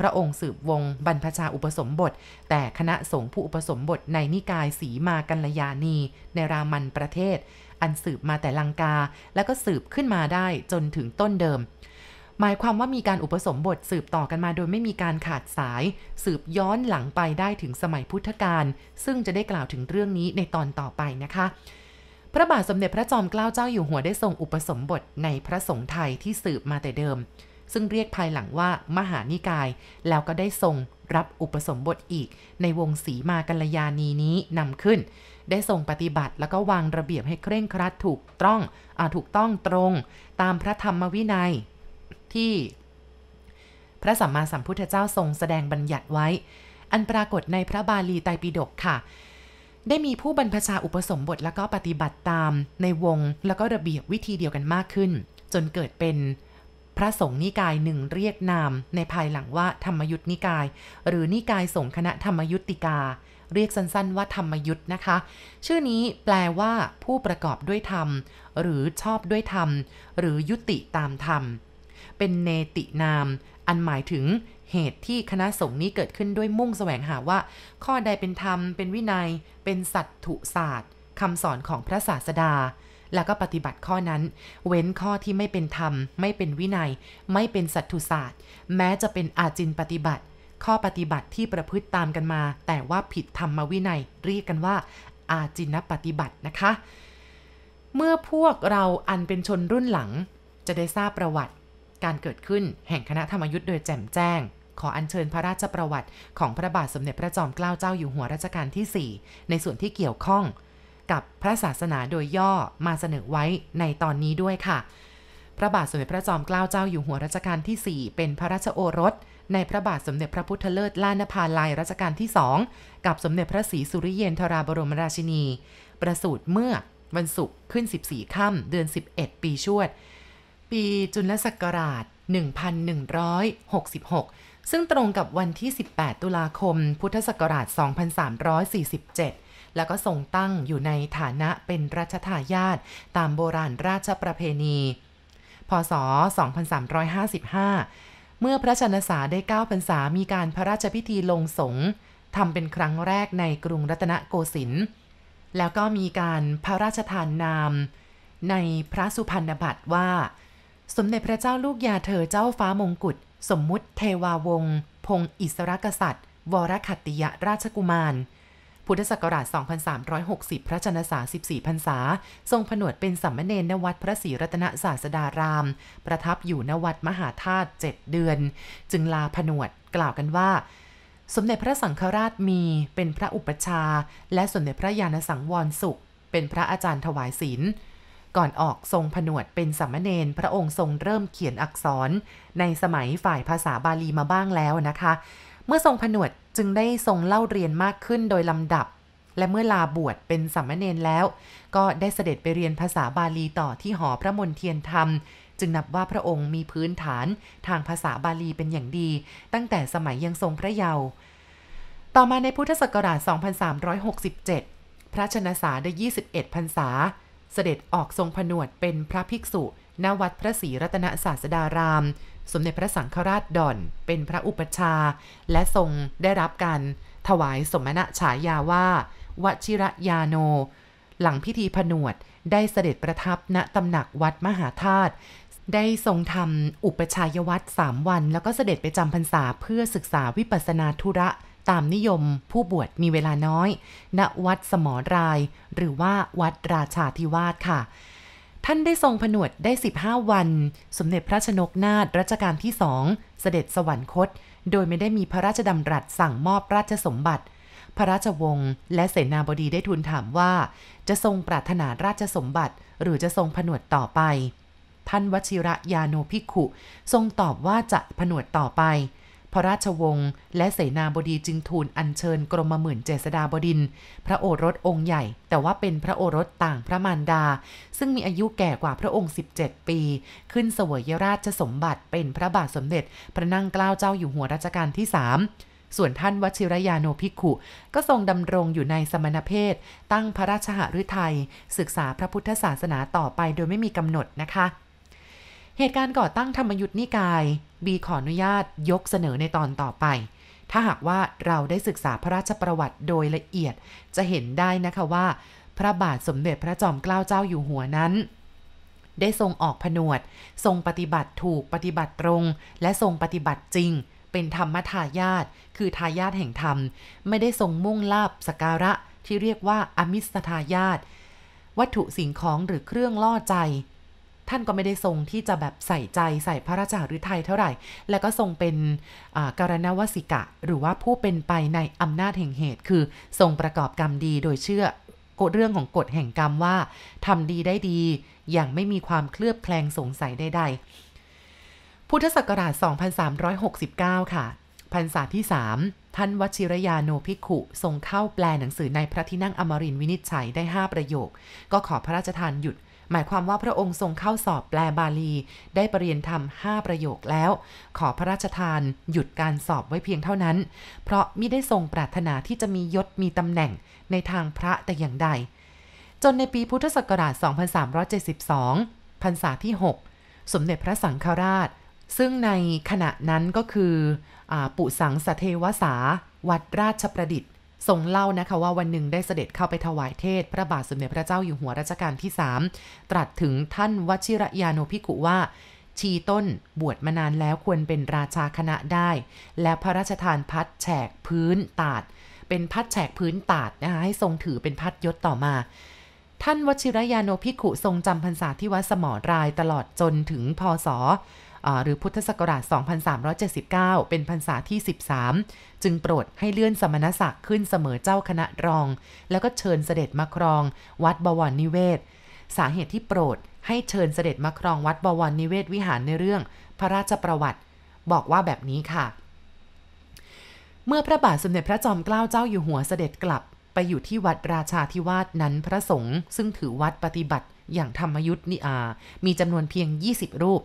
พระองค์สืบวงบรรพชาอุปสมบท แต่คณะสงฆ์ผู้อุปสมบทในนิกายสีมากัลยาณีในรามันประเทศ อันสืบมาแต่ลังกา แล้วก็สืบขึ้นมาได้จนถึงต้นเดิมหมายความว่ามีการอุปสมบทสืบต่อกันมาโดยไม่มีการขาดสาย สืบย้อนหลังไปได้ถึงสมัยพุทธกาลซึ่งจะได้กล่าวถึงเรื่องนี้ในตอนต่อไปนะคะ พระบาทสมเด็จพระจอมเกล้าเจ้าอยู่หัวได้ทรงอุปสมบทในพระสงฆ์ไทยที่สืบมาแต่เดิมซึ่งเรียกภายหลังว่ามหานิกาย แล้วก็ได้ทรงรับอุปสมบทอีก ในวงศีมากัลยาณีนี้นำขึ้น ได้ทรงปฏิบัติแล้วก็วางระเบียบให้เคร่งครัด ถูกต้องอถูกต้องตรงตามพระธรรมวินัย ที่ พระสัมมาสัมพุทธเจ้าทรงแสดงบัญญัติไว้ อันปรากฏในพระบาลีไตรปิฎกค่ะ ได้มีผู้บรรพชาอุปสมบทแล้วก็ปฏิบัติตามในวงแล้วก็ระเบียบวิธีเดียวกันมากขึ้น จนเกิดเป็นพระสงฆ์นิกายหนึ่งเรียกนาม ในภายหลังว่าธรรมยุทธนิกาย หรือนิกายสงฆ์คณะธรรมยุติกา เรียกสั้นๆ ว่าธรรมยุทธนะคะ ชื่อนี้แปลว่า ผู้ประกอบด้วยธรรมหรือชอบด้วยธรรม หรือยุติตามธรรมเป็นเนตินาม อันหมายถึง เหตุที่คณะสงฆ์นี้เกิดขึ้นด้วยมุ่งแสวงหาว่า ข้อใดเป็นธรรม เป็นวินยัย เป็นสัตถุศาสตร์คำสอนของพระศาสดาแล้วก็ปฏิบัติข้อนั้น เว้นข้อที่ไม่เป็นธรรม ไม่เป็นวินัย ไม่เป็นสัตตุศาสตร์ แม้จะเป็นอาจินปฏิบัติ ข้อปฏิบัติที่ประพฤติตามกันมา แต่ว่าผิดธรรมวินัยเรียกกันว่า อาจินปฏิบัตินะคะ เมื่อพวกเราอันเป็นชนรุ่นหลัง จะได้ทราบประวัติการเกิดขึ้นแห่งคณะธรรมยุทธ์โดยแจ่มแจ้ง ขออัญเชิญพระราชประวัติ ของพระบาทสมเด็จพระจอมเกล้าเจ้าอยู่หัวรัชกาลที่ 4 ในส่วนที่เกี่ยวข้องกับ พระศาสนาโดยย่อมาเสนอไว้ในตอนนี้ด้วยค่ะ พระบาทสมเด็จพระจอมเกล้าเจ้าอยู่หัวรัชกาลที่ 4 เป็นพระราชโอรส ใน พระบาทสมเด็จพระพุทธเลิศล้านภาลายรัชกาลที่ 2 กับสมเด็จพระศรีสุริเยนทราบรมราชินี ประสูติเมื่อวันศุกร์ขึ้น 14ค่ำเดือน 11 ปีชวด ปีจุลศักราช 1166 ซึ่งตรงกับวันที่ 18 ตุลาคม พุทธศักราช 2347แล้วก็ทรงตั้งอยู่ในฐานะเป็นรัชทายาทตามโบราณราชประเพณี พศ 2355 เมื่อพระชนสาได้9พรรษา มีการพระราชพิธีลงสงฆ์ทำเป็นครั้งแรกในกรุงรัตนโกสินทร์แล้วก็มีการพระราชทานนามในพระสุพรรณบัตรว่า สมเด็จพระเจ้าลูกยาเธอเจ้าฟ้ามงกุฎ สมมุติ เทวาวงศ์พงอิสรกษัตริย์ วรคัตติยราชกุมารพุทธศักราช 2360พระชนษา14 พรรษา ทรงผนวดเป็นสัมมเนนวัดพระศรีรัตนศาสดาราม ประทับอยู่นวัดมหาธาตุ7เดือน จึงลาผนวดกล่าวกันว่า สมเด็จพระสังฆราชมี เป็นพระอุปชา และสมเด็จพระญาณสังวรสุขเป็นพระอาจารย์ถวายศีล ก่อนออกทรงผนวดเป็นสัมมเนนพระองค์ทรงเริ่มเขียนอักษร ในสมัยฝ่ายภาษาบาลีมาบ้างแล้วนะคะ เมื่อทรงผนวดจึงได้ทรงเล่าเรียนมากขึ้นโดยลำดับ และเมื่อลาบวชเป็นสัมมเนนแล้ว ก็ได้เสด็จไปเรียนภาษาบาลีต่อที่หอพระมนเทียนธรรม จึงนับว่าพระองค์มีพื้นฐานทางภาษาบาลีเป็นอย่างดี ตั้งแต่สมัยยังทรงพระเยาว์ ต่อมาในพุทธศักราช 2367 พระชนสาได้ 21 พรรษา เสด็จออกทรงผนวดเป็นพระภิกษุ ณ วัดพระศรีรัตนศาสดารามสมเด็จพระสังฆราชดอนเป็นพระอุปชา และทรงได้รับการถวายสมณะฉายาว่าวชิระยาโน หลังพิธีผนวด ได้เสด็จประทับณ ตำหนักวัดมหาธาตุได้ทรงทำอุปชัยวัดสามวัน แล้วก็เสด็จไปจำพรรษาเพื่อศึกษาวิปัสนาธุระตามนิยมผู้บวชมีเวลาน้อย ณวัดสมอราย หรือว่าวัดราชาธิวาสค่ะท่านได้ทรงผนวดได้ 15วัน สมเด็จพระชนกนาถรัชกาลที่สองเสด็จสวรรคต โดยไม่ได้มีพระราชดำรัสสั่งมอบราชสมบัติ พระราชวงศ์และเสนาบดีได้ทูลถามว่า จะทรงปรารถนาราชสมบัติ หรือจะทรงผนวดต่อไป ท่านวชิระยาโนภิกขุ ทรงตอบว่าจะผนวดต่อไปพระราชวงศ์และเสนาบดีจึงทูลอัญเชิญกรมหมื่นเจษดาบดิน พระโอรสองค์ใหญ่ แต่ว่าเป็นพระโอรสต่างพระมารดา ซึ่งมีอายุแก่กว่าพระองค์ 17 ปี ขึ้นเสวยราชสมบัติ เป็นพระบาทสมเด็จพระนั่งเกล้าเจ้าอยู่หัวรัชกาลที่สามส่วนท่านวชิรยาโนภิกขุก็ทรงดำรงอยู่ในสมณเพศ ตั้งพระราชหฤทัยศึกษาพระพุทธศาสนาต่อไปโดยไม่มีกำหนดนะคะเหตุการณ์ก่อตั้งธรรมยุทธนิกายบีขออนุญาตยกเสนอในตอนต่อไป ถ้าหากว่าเราได้ศึกษาพระราชประวัติโดยละเอียดจะเห็นได้นะคะว่าพระบาทสมเด็จพระจอมเกล้าเจ้าอยู่หัวนั้น ได้ทรงออกผนวด ทรงปฏิบัติถูกปฏิบัติตรง และทรงปฏิบัติจริงเป็นธรรมทายาทคือทายาทแห่งธรรม ไม่ได้ทรงมุ่งลาบสการะที่เรียกว่าอมิสทายาทวัตถุสิ่งของหรือเครื่องล่อใจท่านก็ไม่ได้ทรงที่จะแบบใส่ใจใส่พระราชาหรือไทยเท่าไหร่ แล้วก็ทรงเป็นการณวสิกะ หรือว่าผู้เป็นไปในอำนาจแห่งเหตุ คือทรงประกอบกรรมดีโดยเชื่อกฎเรื่องของกฎแห่งกรรมว่า ทำดีได้ดี อย่างไม่มีความเคลือบแคลงสงสัยใดๆพุทธศักราช 2369 ค่ะพรรษาที่ 3 ท่านวชิรยาโนภิกขุทรงเข้าแปลหนังสือในพระที่นั่งอมรินวินิจฉัยได้ 5 ประโยค ก็ขอพระราชทานหยุดหมายความว่าพระองค์ทรงเข้าสอบแปลบาลี ได้ปรริยนธรรม 5 ประโยคแล้ว ขอพระราชทานหยุดการสอบไว้เพียงเท่านั้น เพราะมิได้ทรงปรารถนาที่จะมียศมีตำแหน่งในทางพระแต่อย่างใด จนในปีพุทธศักราช 2372พรรษาที่ 6 สมเด็จพระสังฆราช ซึ่งในขณะนั้นก็คืออปุสังสเทวสา วัดราชประดิษฐ์ทรงเล่านะคะว่าวันหนึ่งได้เสด็จเข้าไปถวายเทศพระบาทสมเด็จพระเจ้าอยู่หัวรัชกาลที่3ตรัสถึงท่านวชิรยานุพิกุว่า ชีต้นบวชมานานแล้วควรเป็นราชาคณะได้ และพระราชทานพัดแฉกพื้นตาด เป็นพัดแฉกพื้นตาดนะคะให้ทรงถือเป็นพัดยศต่อมา ท่านวชิรยานุพิกุทรงจำพรรษาที่วัดสมอรายตลอดจนถึงพศหรือพุทธศักราช2379 เป็นพรรษาที่ 13 จึงโปรดให้เลื่อนสมณศักดิ์ขึ้นเสมอเจ้าคณะรอง แล้วก็เชิญเสด็จมาครอง วัดบวรนิเวศ สาเหตุที่โปรดให้เชิญเสด็จมาครองวัดบวรนิเวศวิหารในเรื่องพระราชประวัติ บอกว่าแบบนี้ค่ะ เมื่อพระบาทสมเด็จพระจอมเกล้าเจ้าอยู่หัวเสด็จกลับ ไปอยู่ที่วัดราชาธิวาสนั้นพระสงฆ์ซึ่งถือวัดปฏิบัติ อย่างธรรมยุทธ์นิอามีจำนวนเพียง 20 รูป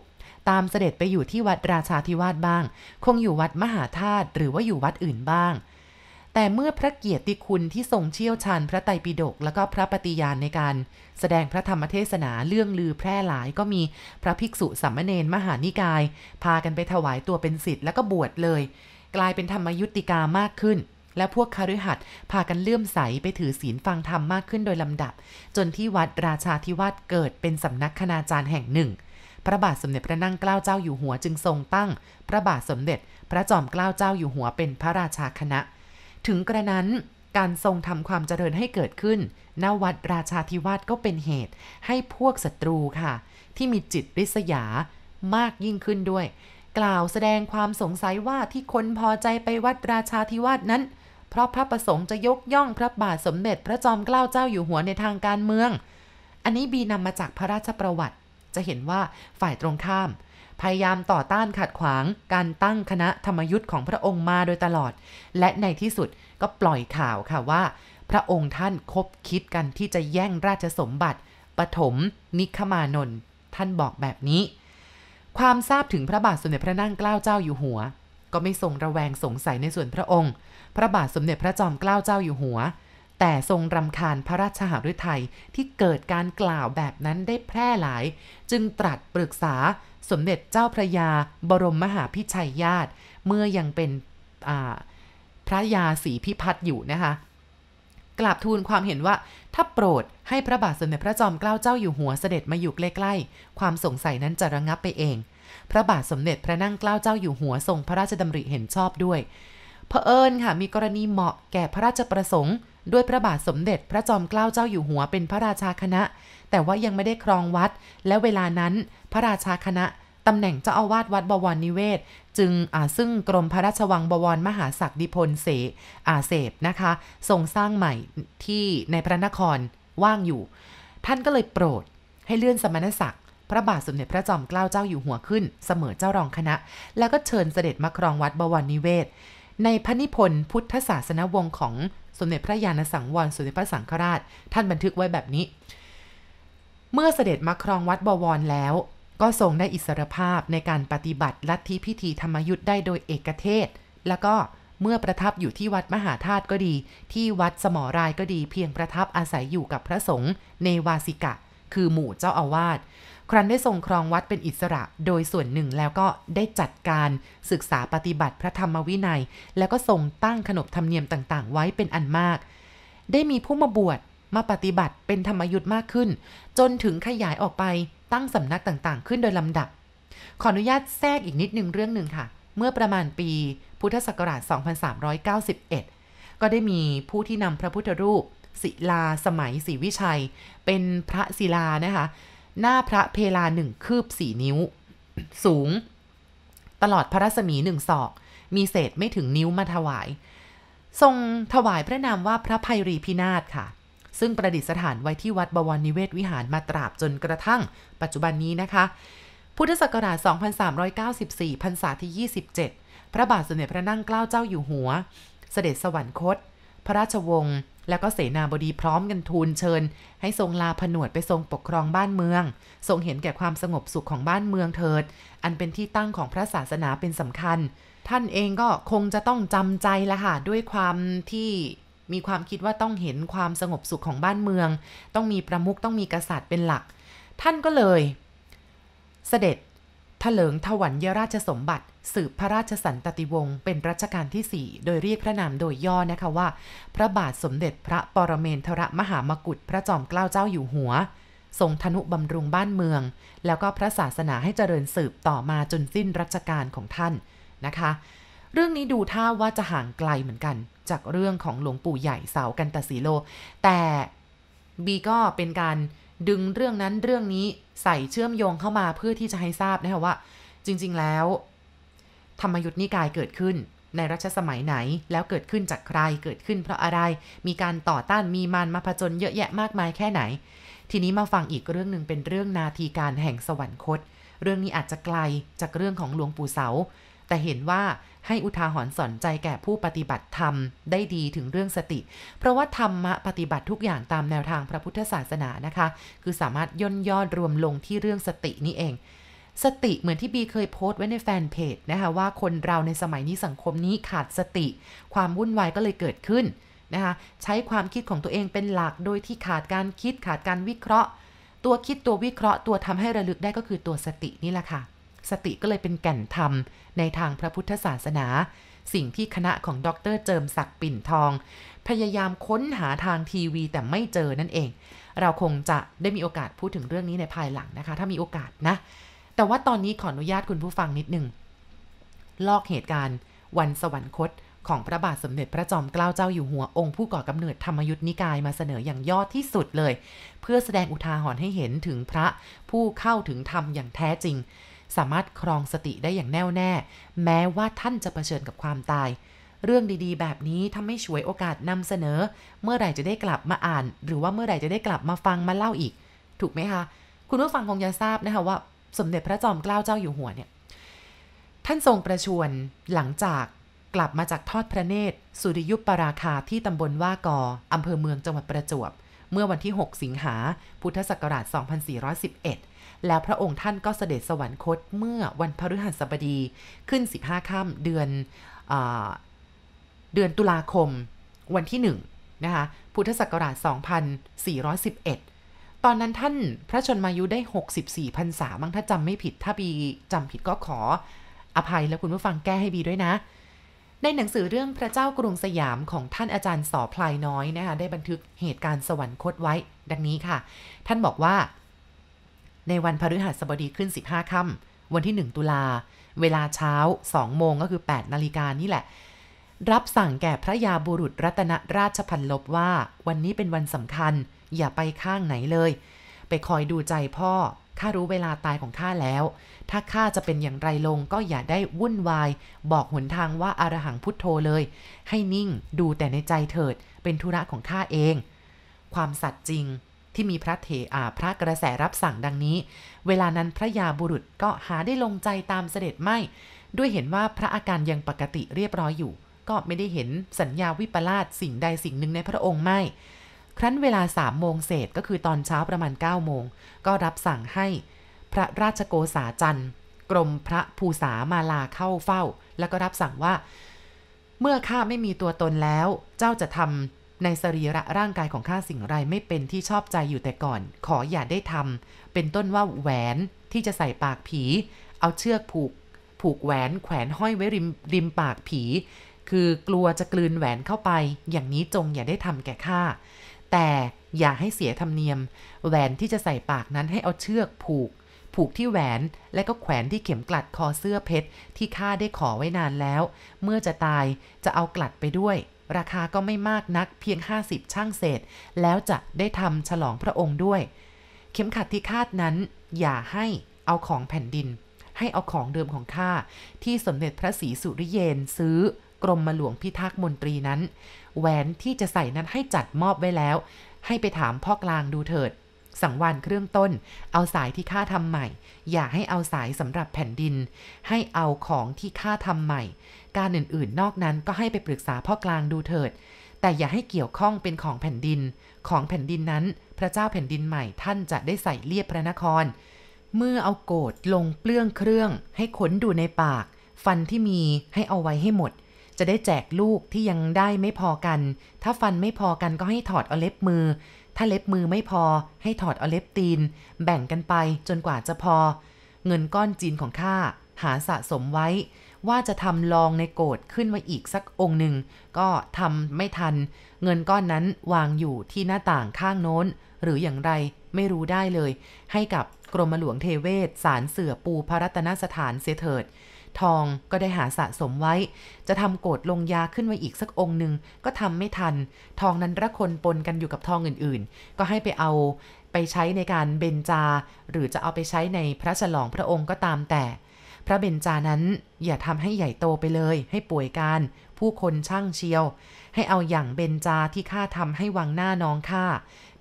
ตามเสด็จไปอยู่ที่วัดราชาธิวาสบ้าง คงอยู่วัดมหาธาตุหรือว่าอยู่วัดอื่นบ้าง แต่เมื่อพระเกียรติคุณที่ ทรงเชี่ยวชาญพระไตรปิฎกแล้วก็พระปฏิญาณในการ แสดงพระธรรมเทศนาเรื่องลือแพร่หลายก็มีพระภิกษุสัมมเนนมหานิกาย พากันไปถวายตัวเป็นศิษย์แล้วก็บวชเลย กลายเป็นธรรมยุติกามากขึ้น และพวกคฤหัสถ์พากันเลื่อมใสไปถือศีลฟังธรรมมากขึ้นโดยลำดับ จนที่วัดราชาธิวาสเกิดเป็นสำนักคณาจารย์แห่งหนึ่งพระบาทสมเด็จพระนั่งเกล้าเจ้าอยู่หัวจึงทรงตั้งพระบาทสมเด็จพระจอมเกล้าเจ้าอยู่หัวเป็นพระราชาคณะ ถึงกระนั้นการทรงทำความเจริญให้เกิดขึ้นณวัดราชาธิวาสก็เป็นเหตุ ให้พวกศัตรูค่ะ ที่มีจิตริษยามากยิ่งขึ้นด้วย กล่าวแสดงความสงสัยว่าที่คนพอใจไปวัดราชาธิวาสนั้น เพราะพระประสงค์จะยกย่องพระบาทสมเด็จพระจอมเกล้าเจ้าอยู่หัวในทางการเมือง อันนี้บีนำมาจากพระราชประวัติจะเห็นว่าฝ่ายตรงข้าม พยายามต่อต้านขัดขวาง การตั้งคณะธรรมยุทธ์ของพระองค์มาโดยตลอด และในที่สุดก็ปล่อยข่าวค่ะว่า พระองค์ท่านคบคิดกันที่จะแย่งราชสมบัติปฐมนิคมานนท์ท่านบอกแบบนี้ ความทราบถึงพระบาทสมเด็จพระนั่งเกล้าเจ้าอยู่หัว ก็ไม่ทรงระแวงสงสัยในส่วนพระองค์ พระบาทสมเด็จพระจอมเกล้าเจ้าอยู่หัวแต่ทรงรำคาญพระราชหฤทัยที่เกิดการกล่าวแบบนั้นได้แพร่หลาย จึงตรัสปรึกษาสมเด็จเจ้าพระยาบรมมหาพิชัยญาติ เมื่อยังเป็นพระยาศรีพิพัฒน์อยู่นะคะกลาบทูลความเห็นว่าถ้าโปรดให้พระบาทสมเด็จพระจอมเกล้าเจ้าอยู่หัวเสด็จมาอยู่ใกล้ๆ ความสงสัยนั้นจะระงงับไปเอง พระบาทสมเด็จพระนั่งเกล้าเจ้าอยู่หัวทรงพระราชดำริเห็นชอบด้วยเเอิญค่ะมีกรณีเหมาะแก่พระราชประสงค์ด้วยพระบาทสมเด็จพระจอมเกล้าเจ้าอยู่หัวเป็นพระราชาคณะ แต่ว่ายังไม่ได้ครองวัดและเวลานั้นพระราชาคณะ ตำแหน่ง เจ้าอาวาสวัดบวรนิเวศ จึงซึ่งกรมพระราชวังบวร มหาศักดิพลเสอาเสพนะคะทรงสร้างใหม่ที่ในพระนครว่างอยู่ ท่านก็เลยโปรดให้เลื่อนสมณศักดิ์ พระบาทสมเด็จพระจอมเกล้าเจ้าอยู่หัวขึ้น เสมอเจ้ารองคณะ แล้วก็เชิญเสด็จมาครองวัดบวรนิเวศในพระนิพนธ์พุทธศาสนวงศ์ของสมเด็จพระญาณสังวรสมเด็จพระสังฆราช ท่านบันทึกไว้แบบนี้ เมื่อเสด็จมาครองวัดบวรแล้ว ก็ทรงได้อิสรภาพในการปฏิบัติ ลัทธิพิธีธรรมยุทธ์ได้โดยเอกเทศ แล้วก็เมื่อประทับอยู่ที่วัดมหาธาตุก็ดี ที่วัดสมอรายก็ดีเพียงประทับอาศัยอยู่กับพระสงฆ์เนวาสิกะ คือหมู่เจ้าอาวาสครั้นได้ทรงครองวัดเป็นอิสระโดยส่วนหนึ่งแล้วก็ได้จัดการศึกษาปฏิบัติพระธรรมวินัย แล้วก็ทรงตั้งขนบธรรมเนียมต่าง ๆ ไว้เป็นอันมาก ได้มีผู้มาบวชมาปฏิบัติเป็นธรรมยุทธ์มากขึ้น จนถึงขยายออกไปตั้งสำนักต่างๆ ขึ้นโดยลำดับ ขออนุญาตแทรกอีกนิดนึงเรื่องหนึ่งค่ะ เมื่อประมาณปีพุทธศักราช2391ก็ได้มีผู้ที่นำพระพุทธรูป ศิลาสมัยศรีวิชัย เป็นพระศิลานะคะหน้าพระเพลาหนึ่งคืบสี่นิ้ว สูง ตลอดพระรัศมีหนึ่งศอก มีเศษไม่ถึงนิ้วมาถวาย ทรงถวายพระนามว่าพระภัยรีพินาศค่ะ ซึ่งประดิษฐานไว้ที่วัดบวรนิเวศวิหารมาตราบจนกระทั่งปัจจุบันนี้นะคะ พุทธศักราช2394 พรรษาที่ 27 พระบาทสมเด็จพระนั่งเกล้าเจ้าอยู่หัว เสด็จสวรรคต พระราชวงศ์แล้วก็เสนาบดีพร้อมกันทูลเชิญ ให้ทรงลาผนวดไปทรงปกครองบ้านเมืองทรงเห็นแก่ความสงบสุขของบ้านเมืองเถิด อันเป็นที่ตั้งของพระศาสนาเป็นสำคัญ ท่านเองก็คงจะต้องจำใจละค่ะด้วยความที่มีความคิดว่าต้องเห็นความสงบสุขของบ้านเมือง ต้องมีประมุขต้องมีกษัตริย์เป็นหลัก ท่านก็เลย เสด็จถลิงถวัญยราชสมบัติสืบพระราชสันตติวงศ์เป็นรัชกาลที่4โดยเรียกพระนามโดยย่อนะคะว่า พระบาทสมเด็จพระปรเมนทรมหามกุฏพระจอมเกล้าเจ้าอยู่หัว ทรงธนุบำรุงบ้านเมือง แล้วก็พระศาสนาให้เจริญสืบต่อมาจนสิ้นรัชกาลของท่านนะคะ เรื่องนี้ดูท่าว่าจะห่างไกลเหมือนกัน จากเรื่องของหลวงปู่ใหญ่เสากันตสีโล แต่บีก็เป็นการดึงเรื่องนั้นเรื่องนี้ใส่เชื่อมโยงเข้ามาเพื่อที่จะให้ทราบนะคะว่า จริงๆแล้ว ธรรมยุทธนิกายเกิดขึ้นในรัชสมัยไหนแล้วเกิดขึ้นจากใครเกิดขึ้น เพราะอะไรมีการต่อต้านมีมารมาผจญเยอะแยะมากมายแค่ไหน ทีนี้มาฟังอีกเรื่องหนึ่งเป็นเรื่องนาทีการแห่งสวรรคต เรื่องนี้อาจจะไกลจากเรื่องของหลวงปู่เสาแต่เห็นว่าให้อุทาหรณ์สอนใจแก่ผู้ปฏิบัติธรรมได้ดีถึงเรื่องสติ เพราะว่าธรรมะปฏิบัติทุกอย่างตามแนวทางพระพุทธศาสนานะคะ คือสามารถย่นยอดรวมลงที่เรื่องสตินี่เอง สติเหมือนที่บีเคยโพสต์ไว้ในแฟนเพจนะคะว่าคนเราในสมัยนี้สังคมนี้ขาดสติ ความวุ่นวายก็เลยเกิดขึ้นนะคะใช้ความคิดของตัวเองเป็นหลักโดยที่ขาดการคิดขาดการวิเคราะห์ ตัวคิดตัววิเคราะห์ ตัวทำให้ระลึกได้ก็คือตัวสตินี่แหละค่ะสติก็เลยเป็นแก่นธรรมในทางพระพุทธศาสนา สิ่งที่คณะของดรเจิมศักดิ์ปิ่นทอง พยายามค้นหาทางทีวีแต่ไม่เจอนั่นเอง เราคงจะได้มีโอกาสพูดถึงเรื่องนี้ในภายหลังนะคะ ถ้ามีโอกาสนะ แต่ว่าตอนนี้ขออนุญาตคุณผู้ฟังนิดนึงลอกเหตุการณ์วันสวรรคตของพระบาทสมเด็จพระจอมเกล้าเจ้าอยู่หัวองค์ผู้ก่อกำเนิดธรรมยุทธนิกายมาเสนออย่างยอดที่สุดเลย เพื่อแสดงอุทาหรณ์ให้เห็นถึงพระผู้เข้าถึงธรรมอย่างแท้จริงสามารถครองสติได้อย่างแน่วแน่ แม้ว่าท่านจะะเผชิญกับความตาย เรื่องดีๆ แบบนี้ถ้าไม่ช่วยโอกาสนำเสนอ เมื่อไหร่จะได้กลับมาอ่านหรือว่าเมื่อไหร่จะได้กลับมาฟังมาเล่าอีก ถูกไหมคะ คุณผู้ฟังคงจะทราบนะคะว่า สมเด็จพระจอมเกล้าเจ้าอยู่หัวเนี่ยท่านทรงประชวรหลังจากกลับมาจากทอดพระเนตรสุริยุปปราคาที่ตำบลว่ากออำเภอเมืองจังหวัดประจวบ เมื่อวันที่ 6 สิงหาพุทธศักราช2411แล้วพระองค์ท่านก็เสด็จสวรรคตเมื่อวันพฤหัสบดีขึ้น 15 ค่ำเดือนอเดือนตุลาคมวันที่1นนะคะพุทธศักราช2411 ตอนนั้นท่านพระชนมายุได้ 64พรรษามั้งถ้าจำไม่ผิด ถ้าบีจำผิดก็ขออภัยและคุณผู้ฟังแก้ให้บีด้วยนะ ในหนังสือเรื่องพระเจ้ากรุงสยามของท่านอาจารย์สอพลายน้อยนะคะได้บันทึกเหตุการณ์สวรรคตไว้ ดังนี้ค่ะ ท่านบอกว่าในวันพฤหัสบดีขึ้น 15 ค่ำ วันที่ 1 ตุลา เวลาเช้า 2 โมงก็คือ 8 นาฬิกานี่แหละ รับสั่งแก่พระยาบุรุษรัตนราชพันลบว่า วันนี้เป็นวันสำคัญ อย่าไปข้างไหนเลย ไปคอยดูใจพ่อ ข้ารู้เวลาตายของข้าแล้ว ถ้าข้าจะเป็นอย่างไรลงก็อย่าได้วุ่นวาย บอกหนทางว่าอารหังพุทโธเลย ให้นิ่ง ดูแต่ในใจเถิด เป็นธุระของข้าเอง ความสัตย์จริงที่มีพระเถอาพระกระแสรับสั่งดังนี้ เวลานั้นพระยาบุรุษก็หาได้ลงใจตามเสด็จ ไม่ ด้วยเห็นว่าพระอาการยังปกติเรียบร้อยอยู่ ก็ไม่ได้เห็นสัญญาวิปลาสสิ่งใดสิ่งหนึ่งในพระองค์ ไม่ ครั้น เวลาสามโมงเศษก็คือตอนเช้าประมาณ9ก้าโมง ก็รับสั่งให้ พระราชโกษาจันทร์กรมพระภูษามาลาเข้าเฝ้า แล้วก็รับสั่งว่า เมื่อข้าไม่มีตัวตนแล้ว เจ้าจะทำในสรีระร่างกายของข้าสิ่งไรไม่เป็นที่ชอบใจอยู่แต่ก่อน ขออย่าได้ทำเป็นต้นว่าแหวนที่จะใส่ปากผี เอาเชือกผูก ผูกแหวนแขวนห้อยไว้ริมริมปากผี คือกลัวจะกลืนแหวนเข้าไป อย่างนี้จงอย่าได้ทำแก่ข้าแต่อย่าให้เสียธรรมเนียมแหวนที่จะใส่ปากนั้นให้เอาเชือกผูก ผูกที่แหวนและก็แขวนที่เข็มกลัดคอเสื้อเพชรที่ข้าได้ขอไว้นานแล้ว เมื่อจะตายจะเอากลัดไปด้วยราคาก็ไม่มากนักเพียง 50ช่างเศษแล้วจะได้ทำฉลองพระองค์ด้วย เข็มขัดที่คาดนั้นอย่าให้เอาของแผ่นดิน ให้เอาของเดิมของข้า ที่สมเด็จพระศรีสุริเยนซื้อกรมมหลวงพิทักษ์มนตรีนั้น แหวนที่จะใส่นั้นให้จัดมอบไว้แล้ว ให้ไปถามพ่อกลางดูเถิดสังวานเครื่องต้น เอาสายที่ข้าทำใหม่ อย่าให้เอาสายสำหรับแผ่นดิน ให้เอาของที่ข้าทำใหม่การอื่นๆ นอกนั้นก็ให้ไปปรึกษาพ่อกลางดูเถิด แต่อย่าให้เกี่ยวข้องเป็นของแผ่นดิน ของแผ่นดินนั้น พระเจ้าแผ่นดินใหม่ท่านจะได้ใส่เลียบพระนคร เมื่อเอาโกดลงเปลื้องเครื่องให้ขนดูในปาก ฟันที่มีให้เอาไว้ให้หมด จะได้แจกลูกที่ยังได้ไม่พอกัน ถ้าฟันไม่พอกันก็ให้ถอดเอาเล็บมือ ถ้าเล็บมือไม่พอ ให้ถอดเอาเล็บตีน แบ่งกันไปจนกว่าจะพอ เงินก้อนจีนของข้าหาสะสมไว้ว่าจะทำลองในโกดขึ้นมาอีกสักองค์หนึ่งก็ทำไม่ทัน เงินก้อนนั้นวางอยู่ที่หน้าต่างข้างโน้น หรืออย่างไรไม่รู้ได้เลย ให้กับกรมหลวงเทเวศสารเสือปูพระรัตนสถานเสเถิด ทองก็ได้หาสะสมไว้ จะทำโกดลงยาขึ้นมาอีกสักองค์หนึ่งก็ทำไม่ทัน ทองนั้นระคนปนกันอยู่กับทองอื่นๆ ก็ให้ไปเอา ไปใช้ในการเบญจา หรือจะเอาไปใช้ในพระฉลองพระองค์ก็ตามแต่พระเบญจา นั้นอย่าทำให้ใหญ่โตไปเลย ให้ป่วยการ ผู้คนช่างเชียว ให้เอาอย่างเบญจาที่ข้าทำให้วังหน้าน้องข้า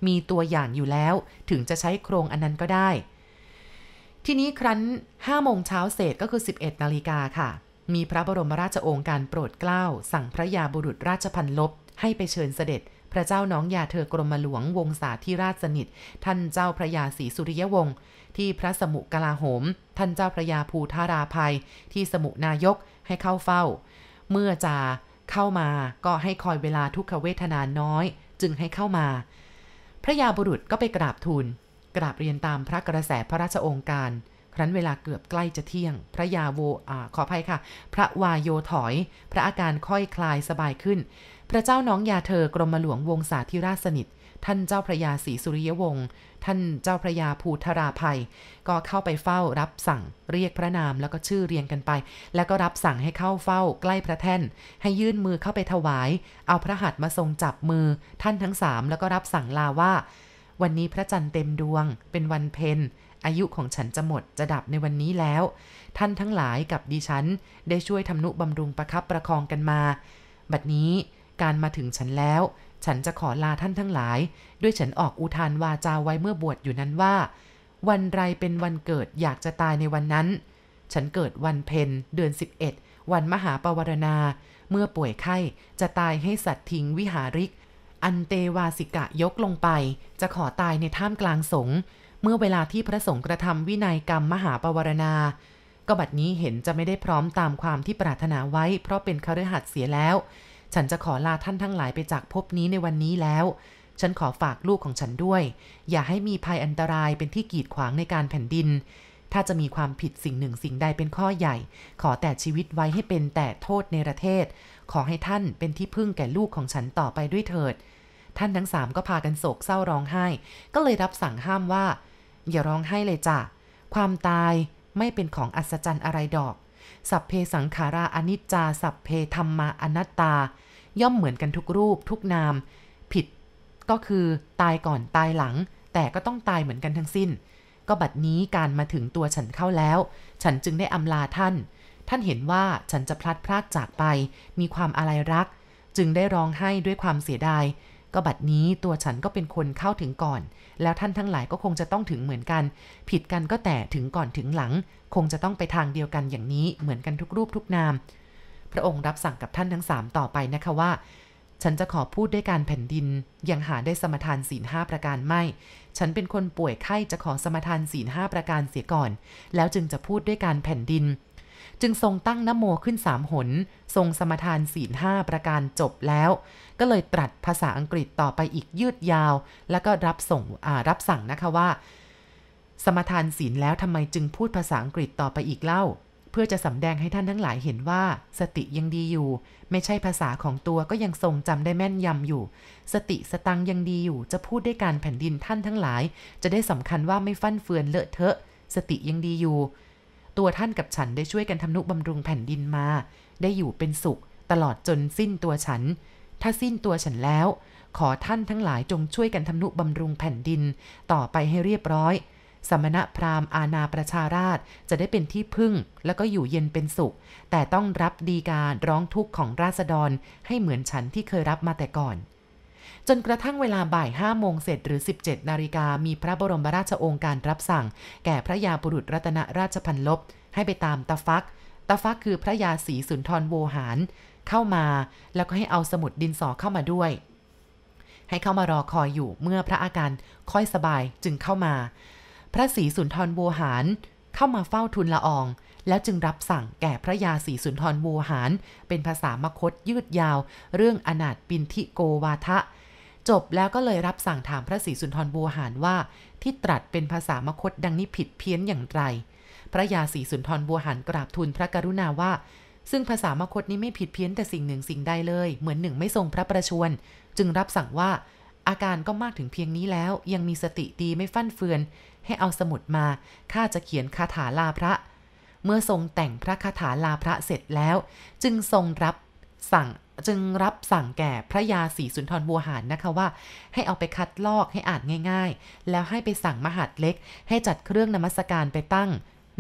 มีตัวอย่างอยู่แล้ว ถึงจะใช้โครงอันนั้นก็ได้ ทีนี้ครั้น5โมงเช้าเศษก็คือ 11 นาฬิกาค่ะ มีพระบรมราชโองการโปรดเกล้า สั่งพระยาบุรุษราชพันลบ ให้ไปเชิญเสด็จ พระเจ้าน้องยาเธอกรมหลวงวงศาธิราชสนิทท่านเจ้าพระยาศรีสุริยวงศ์ที่พระสมุกลาโหมท่านเจ้าพระยา ภูธาราภัยที่สมุนายกให้เข้าเฝ้า เมื่อจะเข้ามาก็ให้คอยเวลาทุกขเวทนาน้อยจึงให้เข้ามา พระยาบุรุษก็ไปกราบทูลกราบเรียนตามพระกระแส พระราชองค์การ ครั้นเวลาเกือบใกล้จะเที่ยงพระยาโวอขออภัยค่ะ พระวายโยถอยพระอาการค่อยคลายสบายขึ้น พระเจ้าน้องยาเธอกรมหลวงวงศาธิราชสนิทท่านเจ้าพระยาศรีสุริยวงศ์ ท่านเจ้าพระยาภูธราภัย ก็เข้าไปเฝ้ารับสั่งเรียกพระนามแล้วก็ชื่อเรียงกันไป แล้วก็รับสั่งให้เข้าเฝ้าใกล้พระแท่น ให้ยื่นมือเข้าไปถวาย เอาพระหัตถ์มาทรงจับมือ ท่านทั้งสามแล้วก็รับสั่งลาว่า วันนี้พระจันทร์เต็มดวง เป็นวันเพ็ญอายุของฉันจะหมดจะดับในวันนี้แล้ว ท่านทั้งหลายกับดิฉัน ได้ช่วยทำนุบำรุงประคับประคองกันมา บัดนี้การมาถึงฉันแล้วฉันจะขอลาท่านทั้งหลายด้วยฉันออกอุทานวาจาไว้เมื่อบวชอยู่นั้นว่า วันไรเป็นวันเกิดอยากจะตายในวันนั้น ฉันเกิดวันเพ็ญเดือน11วันมหาปวารณา เมื่อป่วยไข้จะตายให้สัตว์ทิ้งวิหาริกอันเตวาสิกะยกลงไป จะขอตายในถ้ำกลางสงเมื่อเวลาที่พระสงฆ์กระทำวินัยกรรมมหาปวารณา ก็บัดนี้เห็นจะไม่ได้พร้อมตามความที่ปรารถนาไว้ เพราะเป็นคฤหัสถ์เสียแล้วฉันจะขอลาท่านทั้งหลายไปจากภพนี้ในวันนี้แล้ว ฉันขอฝากลูกของฉันด้วย อย่าให้มีภัยอันตรายเป็นที่กีดขวางในการแผ่นดิน ถ้าจะมีความผิดสิ่งหนึ่งสิ่งใดเป็นข้อใหญ่ ขอแต่ชีวิตไว้ให้เป็นแต่โทษในประเทศ ขอให้ท่านเป็นที่พึ่งแก่ลูกของฉันต่อไปด้วยเถิด ท่านทั้งสามก็พากันโศกเศร้าร้องไห้ ก็เลยรับสั่งห้ามว่า อย่าร้องไห้เลยจ้ะ ความตายไม่เป็นของอัศจรรย์อะไรดอก สัพเพสังขาราอนิจจา สัพเพธรรมาอนัตตาย่อมเหมือนกันทุกรูปทุกนาม ผิดก็คือตายก่อนตายหลัง แต่ก็ต้องตายเหมือนกันทั้งสิ้น ก็บัดนี้การมาถึงตัวฉันเข้าแล้ว ฉันจึงได้อำลาท่าน ท่านเห็นว่าฉันจะพลัดพรากจากไป มีความอะไรรัก จึงได้ร้องไห้ด้วยความเสียดาย ก็บัดนี้ตัวฉันก็เป็นคนเข้าถึงก่อน แล้วท่านทั้งหลายก็คงจะต้องถึงเหมือนกัน ผิดกันก็แต่ถึงก่อนถึงหลัง คงจะต้องไปทางเดียวกันอย่างนี้ เหมือนกันทุกรูป ทุกนามพระองค์รับสั่งกับท่านทั้งสามต่อไปนะคะว่า ฉันจะขอพูดด้วยการแผ่นดิน ยังหาได้สมทานศีลห้าประการ ไม่ ฉันเป็นคนป่วยไข้จะขอสมทานศีลห้าประการเสียก่อน แล้วจึงจะพูดด้วยการแผ่นดิน จึงทรงตั้งนโมขึ้นสามหน ทรงสมทานศีลห้าประการจบแล้ว ก็เลยตรัสภาษาอังกฤษต่อไปอีกยืดยาว แล้วก็รับส่งรับสั่งนะคะว่า สมทานศีลแล้วทำไมจึงพูดภาษาอังกฤษต่อไปอีกเล่าพื่อจะสำแดงให้ท่านทั้งหลายเห็นว่า สติยังดีอยู่ ไม่ใช่ภาษาของตัวก็ยังทรงจำได้แม่นยำอยู่ สติสตังยังดีอยู่จะพูดได้การแผ่นดินท่านทั้งหลาย จะได้สำคัญว่าไม่ฟั่นเฟือนเลอะเทอะ สติยังดีอยู่ ตัวท่านกับฉันได้ช่วยกันทำนุบำรุงแผ่นดินมา ได้อยู่เป็นสุข ตลอดจนสิ้นตัวฉัน ถ้าสิ้นตัวฉันแล้ว ขอท่านทั้งหลายจงช่วยกันทำนุบำรุงแผ่นดิน ต่อไปให้เรียบร้อยสมณะพราหมณ์อาณาประชาราชจะได้เป็นที่พึ่งแล้วก็อยู่เย็นเป็นสุข แต่ต้องรับดีการร้องทุกข์ของราษฎรให้เหมือนฉันที่เคยรับมาแต่ก่อน จนกระทั่งเวลาบ่ายห้าโมงเสร็จหรือ 17 นาฬิกา มีพระบรมราชโองการรับสั่ง แก่พระยาบุรุษรัตนราชพันลบ ให้ไปตามตาฟักตาฟักคือพระยาศรีสุนทรโวหาร เข้ามาแล้วก็ให้เอาสมุดดินสอเข้ามาด้วย ให้เข้ามารอคอยอยู่เมื่อพระอาการค่อยสบายจึงเข้ามาพระศรีสุนทรโวหารเข้ามาเฝ้าทุนละออง แล้วจึงรับสั่งแก่พระยาศรีสุนทรโวหารเป็นภาษามคตยืดยาวเรื่องอนาถปินทิโกวาทะจบแล้วก็เลยรับสั่งถามพระศรีสุนทรโวหารว่าที่ตรัสเป็นภาษามคตดังนี้ผิดเพี้ยนอย่างไร พระยาศรีสุนทรโวหารกราบทูลพระกรุณาว่า ซึ่งภาษามคตนี้ไม่ผิดเพี้ยนแต่สิ่งหนึ่งสิ่งใดเลย เหมือนหนึ่งไม่ทรงพระประชวรจึงรับสั่งว่าอาการก็มากถึงเพียงนี้แล้ว ยังมีสติดีไม่ฟั่นเฟือน ให้เอาสมุดมา ข้าจะเขียนคาถาลาพระ เมื่อทรงแต่งพระคาถาลาพระเสร็จแล้ว จึงทรงรับสั่ง จึงรับสั่งแก่พระยาศรีสุนทรบัวหานนะคะว่า ให้เอาไปคัดลอกให้อ่านง่าย ๆ แล้วให้ไปสั่งมหาดเล็ก ให้จัดเครื่องนมัสการไปตั้ง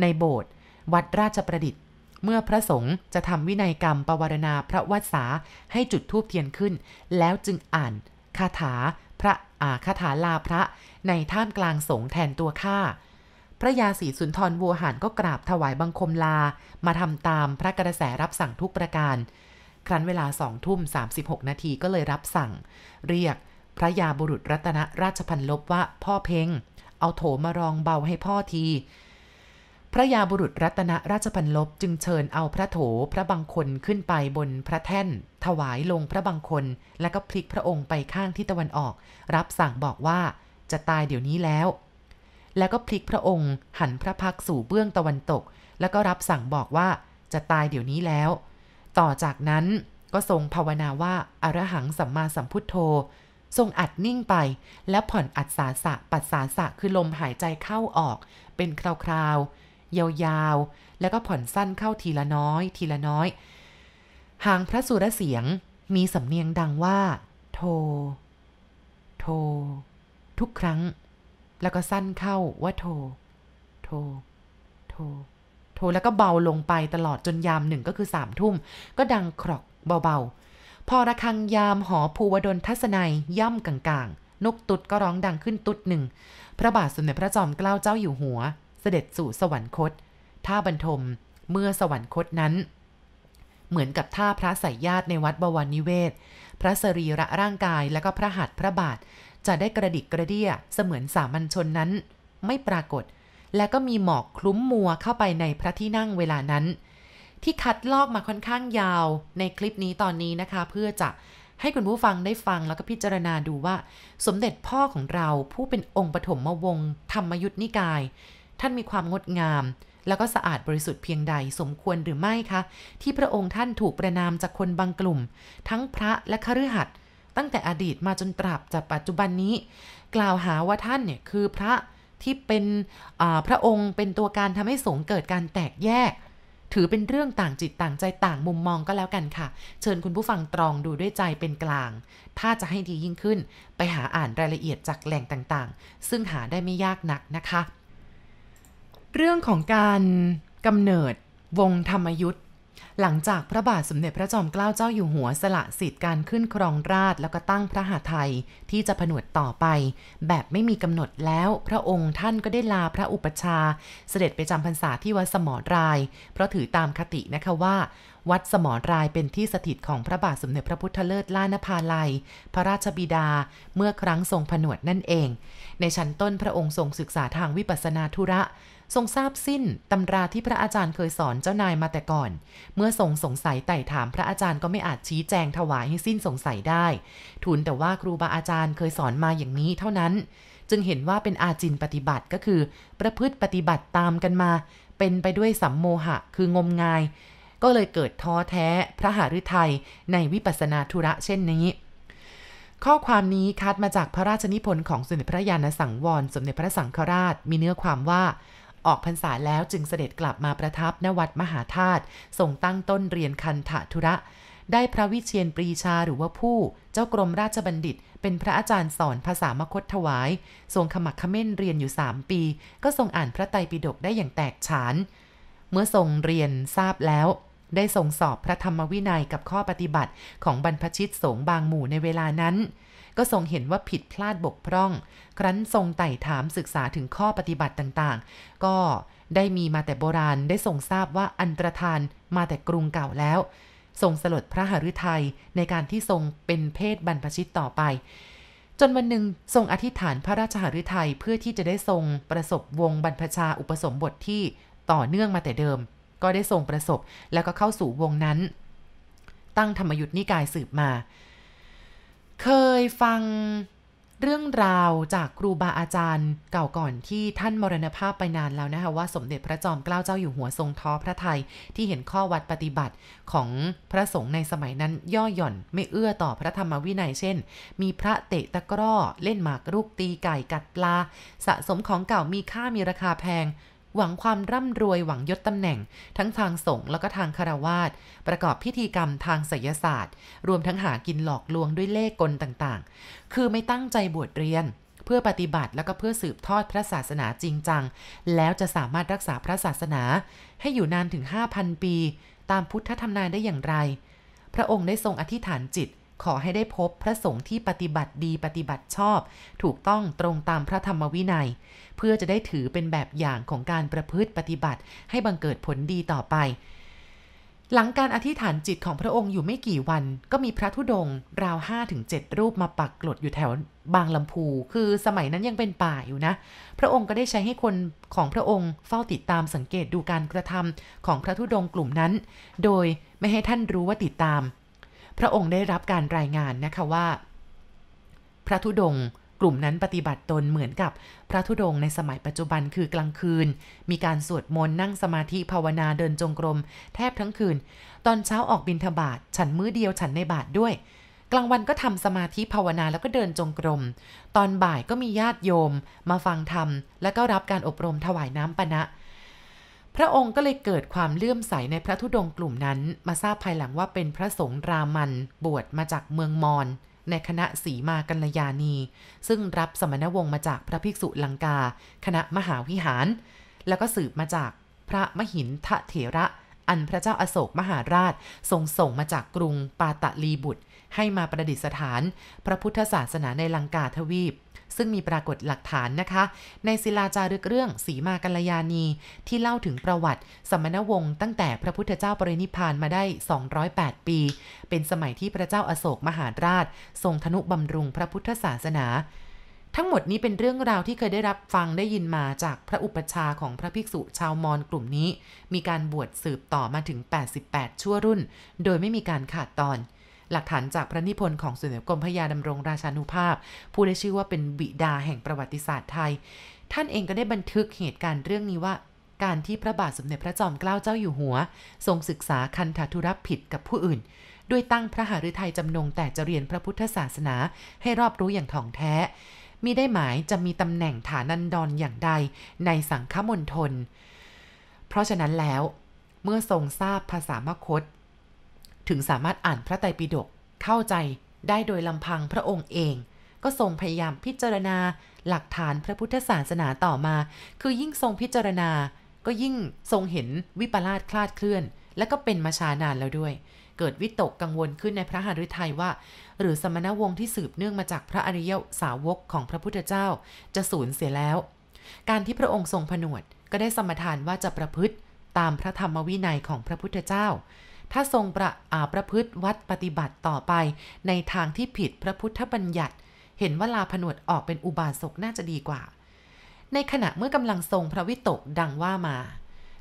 ในโบสถ์วัดราชประดิษฐ์ เมื่อพระสงฆ์จะทำวินัยกรรมปวารณาพระวัสสาให้จุดทูบเทียนขึ้น แล้วจึงอ่านคาถาพระอาคาถาลาพระในท่าม กลางสงแทนตัวข้าพระยาศรีสุนทรวัวหันก็กราบถวายบังคมลามาทำตามพระกระแส รับสั่งทุกประการ ครั้น เวลาสองทุ่ม36นาทีก็เลยรับสั่ง เรียก พระยาบุรุษรัตนราชพันลบว่าพ่อเพง เอาโถมารองเบาให้พ่อทีพระยาบุรุษรัตนราชพันลบจึงเชิญเอาพระโถพระบังคนขึ้นไปบนพระแท่น ถวายลงพระบังคน และก็พลิกพระองค์ไปข้างทิศตะวันออก รับสั่งบอกว่า จะตายเดี๋ยวนี้แล้ว แล้วก็พลิกพระองค์หันพระพักสู่เบื้องตะวันตก แล้วก็รับสั่งบอกว่า จะตายเดี๋ยวนี้แล้ว ต่อจากนั้นก็ทรงภาวนาว่าอารหังสัมมาสัมพุทโธ ทรงอัดนิ่งไป แล้วผ่อนอัดสาสะปัดสาสะคือลมหายใจเข้าออก เป็นคราวๆยาวๆ แล้วก็ผ่อนสั้นเข้าทีละน้อย ทีละน้อย หางพระสุรเสียงมีสำเนียงดังว่า โท โท ทุกครั้ง แล้วก็สั้นเข้าว่าโท โท โท โทแล้วก็เบาลงไปตลอดจนยามหนึ่งก็คือสามทุ่มก็ดังครอกเบาๆ พอระฆังยามหอภูวดลทัศนัยย่ำกลางๆนกตุดก็ร้องดังขึ้นตุดหนึ่งพระบาทสมเด็จพระจอมเกล้าเจ้าอยู่หัวเสด็จสู่สวรรคตท่าบรรทมเมื่อสวรรคตนั้น เหมือนกับท่าพระสายญาติในวัดบวรนิเวศ พระสรีระร่างกายและก็พระหัตถ์พระบาท จะได้กระดิกกระเดียเสมือนสามัญชนนั้น ไม่ปรากฏ และก็มีหมอกคลุ้มมัวเข้าไปในพระที่นั่งเวลานั้น ที่คัดลอกมาค่อนข้างยาว ในคลิปนี้ตอนนี้นะคะ เพื่อจะให้คุณผู้ฟังได้ฟังแล้วก็พิจารณาดูว่า สมเด็จพ่อของเราผู้เป็นองค์ปฐมมวงธรรมยุทธนิกายท่านมีความงดงาม แล้วก็สะอาดบริสุทธิ์เพียงใดสมควรหรือไม่คะที่พระองค์ท่านถูกประนามจากคนบางกลุ่ม ทั้งพระและคฤหัสถ์ตั้งแต่อดีตมาจนตราบจากปัจจุบันนี้ กล่าวหาว่าท่านเนี่ยคือพระที่เป็นพระองค์เป็นตัวการทำให้สงเกิดการแตกแยก ถือเป็นเรื่องต่างจิตต่างใจต่างมุมมองก็แล้วกันค่ะ เชิญคุณผู้ฟังตรองดูด้วยใจเป็นกลาง ถ้าจะให้ดียิ่งขึ้น ไปหาอ่านรายละเอียดจากแหล่งต่างๆ ซึ่งหาได้ไม่ยากนักนะคะเรื่องของการกำเนิด วงธรรมยุทธหลังจากพระบาทสมเด็จพระจอมเกล้าเจ้าอยู่หัวสละสิทธิ์การขึ้นครองราชแล้วก็ตั้งพระหาไทยที่จะผนวดต่อไป แบบไม่มีกำหนดแล้วพระองค์ท่านก็ได้ลาพระอุปชาเสด็จไปจำพรรษาที่วัดสมอราย เพราะถือตามคตินะคะว่า วัดสมอรายเป็นที่สถิตของพระบาทสมเด็จพระพุทธเลิศล้านภาลัย พระราชบิดาเมื่อครั้งทรงผนวดนั่นเอง ในชั้นต้นพระองค์ทรงศึกษาทางวิปัสสนาธุระทรงทราบสิ้นตำราที่พระอาจารย์เคยสอนเจ้านายมาแต่ก่อน เมื่อทรงสงสัยไต่ถามพระอาจารย์ก็ไม่อาจชี้แจงถวายให้สิ้นสงสัยได้ทูลแต่ว่าครูบาอาจารย์เคยสอนมาอย่างนี้เท่านั้น จึงเห็นว่าเป็นอาจินปฏิบัติก็คือประพฤติปฏิบัติตามกันมา เป็นไปด้วยสัมโมหะ คืองมงาย ก็เลยเกิดท้อแท้พระหฤทัยในวิปัสนาธุระเช่นนี้ ข้อความนี้คัดมาจากพระราชนิพนธ์ของสมเด็จพระยาณสังวร สมเด็จพระสังฆราช มีเนื้อความว่าออกพรรษาแล้วจึงเสด็จกลับมาประทับณวัดมหาธาตุทรงตั้งต้นเรียนคันถธุระ ได้พระวิเชียนปรีชาหรือว่าผู้เจ้ากรมราชบัณฑิต เป็นพระอาจารย์สอนภาษามคตถวาย ทรงขมักขม้นเรียนอยู่ 3 ปี ก็ทรงอ่านพระไตรปิฎกได้อย่างแตกฉาน เมื่อทรงเรียนทราบแล้ว ได้ทรงสอบพระธรรมวินัยกับข้อปฏิบัติ ของบรรพชิตสงบางหมู่ในเวลานั้นก็ทรงเห็นว่าผิดพลาดบกพร่อง ครั้นทรงไต่ถามศึกษาถึงข้อปฏิบัติต่างๆ ก็ได้มีมาแต่โบราณ ได้ทรงทราบว่าอันตรธานมาแต่กรุงเก่าแล้ว ทรงสลดพระหฤทัยในการที่ทรงเป็นเพศบรรพชิตต่อไป จนวันหนึ่งทรงอธิษฐานพระราชหฤทัยเพื่อที่จะได้ทรงประสบวงบรรพชาอุปสมบทที่ต่อเนื่องมาแต่เดิม ก็ได้ทรงประสบแล้วก็เข้าสู่วงนั้น ตั้งธรรมยุทธนิกายสืบมาเคยฟังเรื่องราวจากครูบาอาจารย์เก่าก่อนที่ท่านมรณภาพไปนานแล้วนะคะว่าสมเด็จพระจอมเกล้าเจ้าอยู่หัวทรงท้อพระไทย ที่เห็นข้อวัดปฏิบัติของพระสงฆ์ในสมัยนั้นย่อหย่อนไม่เอื้อต่อพระธรรมวินัย เช่น มีพระเตะตะกร้อ เล่นหมากรุกตีไก่กัดปลา สะสมของเก่ามีค่ามีราคาแพงหวังความร่ำรวยหวังยศตำแหน่ง ทั้งทางสงฆ์แล้วก็ทางคารวาสประกอบพิธีกรรมทางศิยศาสตร์ รวมทั้งหากินหลอกลวงด้วยเลขกลต่างๆ คือไม่ตั้งใจบวชเรียน เพื่อปฏิบัติแล้วก็เพื่อสืบทอดพระศาสนาจริงจัง แล้วจะสามารถรักษาพระศาสนา ให้อยู่นานถึง 5,000 ปี ตามพุทธธรรมนายได้อย่างไร พระองค์ได้ทรงอธิษฐานจิต ขอให้ได้พบพระสงฆ์ที่ปฏิบัติดีปฏิบัติชอบ ถูกต้องตรงตามพระธรรมวินัยเพื่อจะได้ถือเป็นแบบอย่างของการประพฤติปฏิบัติให้บังเกิดผลดีต่อไป หลังการอธิษฐานจิตของพระองค์อยู่ไม่กี่วัน ก็มีพระธุดงค์ราว5-7รูปมาปักกลดอยู่แถวบางลำพู คือสมัยนั้นยังเป็นป่าอยู่นะ พระองค์ก็ได้ใช้ให้คนของพระองค์ เฝ้าติดตามสังเกตดูการกระทำของพระธุดงค์กลุ่มนั้น โดยไม่ให้ท่านรู้ว่าติดตาม พระองค์ได้รับการรายงานนะคะว่า พระธุดงค์กลุ่มนั้นปฏิบัติตนเหมือนกับพระธุดงในสมัยปัจจุบันคือกลางคืน มีการสวดมนต์นั่งสมาธิภาวนาเดินจงกรมแทบทั้งคืน ตอนเช้าออกบินทบาท ฉันมื้อเดียวฉันในบาทด้วย กลางวันก็ทำสมาธิภาวนาแล้วก็เดินจงกรมตอนบ่ายก็มีญาติโยม มาฟังธรรมแล้วก็รับการอบรมถวายน้ำปนะ พระองค์ก็เลยเกิดความเลื่อมใสในพระธุดงกลุ่มนั้นมาทราบภายหลังว่าเป็นพระสงฆ์รามันบวชมาจากเมืองมอนในคณะสีมากัลยาณี ซึ่งรับสมณวงศ์มาจากพระภิกษุลังกา คณะมหาวิหาร แล้วก็สืบมาจากพระมหินทะเถระ อันพระเจ้าอาโศกมหาราชทรงส่งมาจากกรุงปาตลีบุตรให้มาประดิษฐาน พระพุทธศาสนาในลังกาทวีป ซึ่งมีปรากฏหลักฐานนะคะ ในศิลาจารึกเรื่อง สีมากัลยาณีที่เล่าถึงประวัติสมณวงศ์ตั้งแต่พระพุทธเจ้าปรินิพานมาได้ 208 ปี เป็นสมัยที่พระเจ้าอาโศกมหาราช ทรงธนุบำรุงพระพุทธศาสนา ทั้งหมดนี้เป็นเรื่องราวที่เคยได้รับฟังได้ยินมาจากพระอุปชาของพระภิกษุชาวมอญกลุ่มนี้ มีการบวชสืบต่อมาถึง 88 ชั่วรุ่น โดยไม่มีการขาดตอนหลักฐานจากพระนิพนธ์ของสมเด็จกรมพระยาดำรงราชานุภาพ ผู้ได้ชื่อว่าเป็นบิดาแห่งประวัติศาสตร์ไทย ท่านเองก็ได้บันทึกเหตุการณ์เรื่องนี้ว่า การที่พระบาทสมเด็จพระจอมเกล้าเจ้าอยู่หัว ทรงศึกษาคันธทุรับผิดกับผู้อื่นด้วยตั้งพระหฤทัยจำนงแต่จะเรียนพระพุทธศาสนา ให้รอบรู้อย่างถ่องแท้มิได้หมายจะมีตำแหน่งฐานันดรออย่างใดในสังฆมณฑลเพราะฉะนั้นแล้ว เมื่อทรงทราบภาษามคตถึงสามารถอ่านพระไตรปิฎกเข้าใจได้โดยลำพังพระองค์เอง ก็ทรงพยายามพิจารณาหลักฐานพระพุทธศาสนาต่อมา คือยิ่งทรงพิจารณาก็ยิ่งทรงเห็นวิปลาสคลาดเคลื่อน และก็เป็นมาชานาน แล้วด้วย เกิดวิตกกังวลขึ้นในพระหฤทัยว่า หรือสมณวงศ์ที่สืบเนื่องมาจากพระอริยสาวกของพระพุทธเจ้าจะสูญเสียแล้ว การที่พระองค์ทรงผนวด ก็ได้สมทานว่าจะประพฤติตามพระธรรมวินัยของพระพุทธเจ้าถ้าทรงประประพฤติวัดปฏิบัติต่อไปในทางที่ผิดพระพุทธบัญญัติ เห็นว่าลาผนวดออกเป็นอุบาสกน่าจะดีกว่า ในขณะเมื่อกำลังทรงพระวิตกดังว่ามา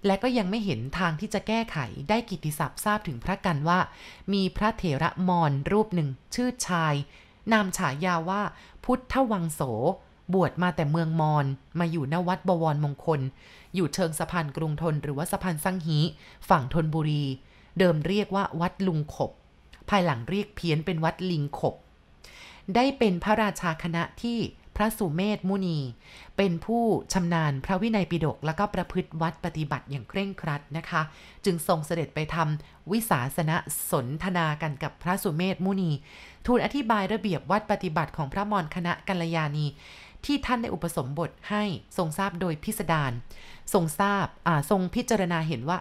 และก็ยังไม่เห็นทางที่จะแก้ไขได้กิติศัพท์ทราบถึงพระกันว่า มีพระเถระมอนรูปหนึ่งชื่อชาย นามฉายาว่าพุทธวังโส บวชมาแต่เมืองมอนมาอยู่ณวัดบวรมงคล อยู่เชิงสะพานกรุงทนหรือว่าสะพานสังหีฝั่งทนบุรีเดิมเรียกว่าวัดลุงขบ ภายหลังเรียกเพี้ยนเป็นวัดลิงขบ ได้เป็นพระราชาคณะที่พระสุเมธมุนี เป็นผู้ชำนาญพระวินัยปิฎกแล้วก็ประพฤติวัดปฏิบัติอย่างเคร่งครัดนะคะ จึงทรงเสด็จไปทำวิสาสนะสนทนากันกับพระสุเมธมุนี ทูลอธิบายระเบียบวัดปฏิบัติของพระมรคณะกัลยาณีที่ท่านได้อุปสมบทให้ทรงทราบโดยพิสดาร ทรงทราบทรงพิจารณาเห็นว่า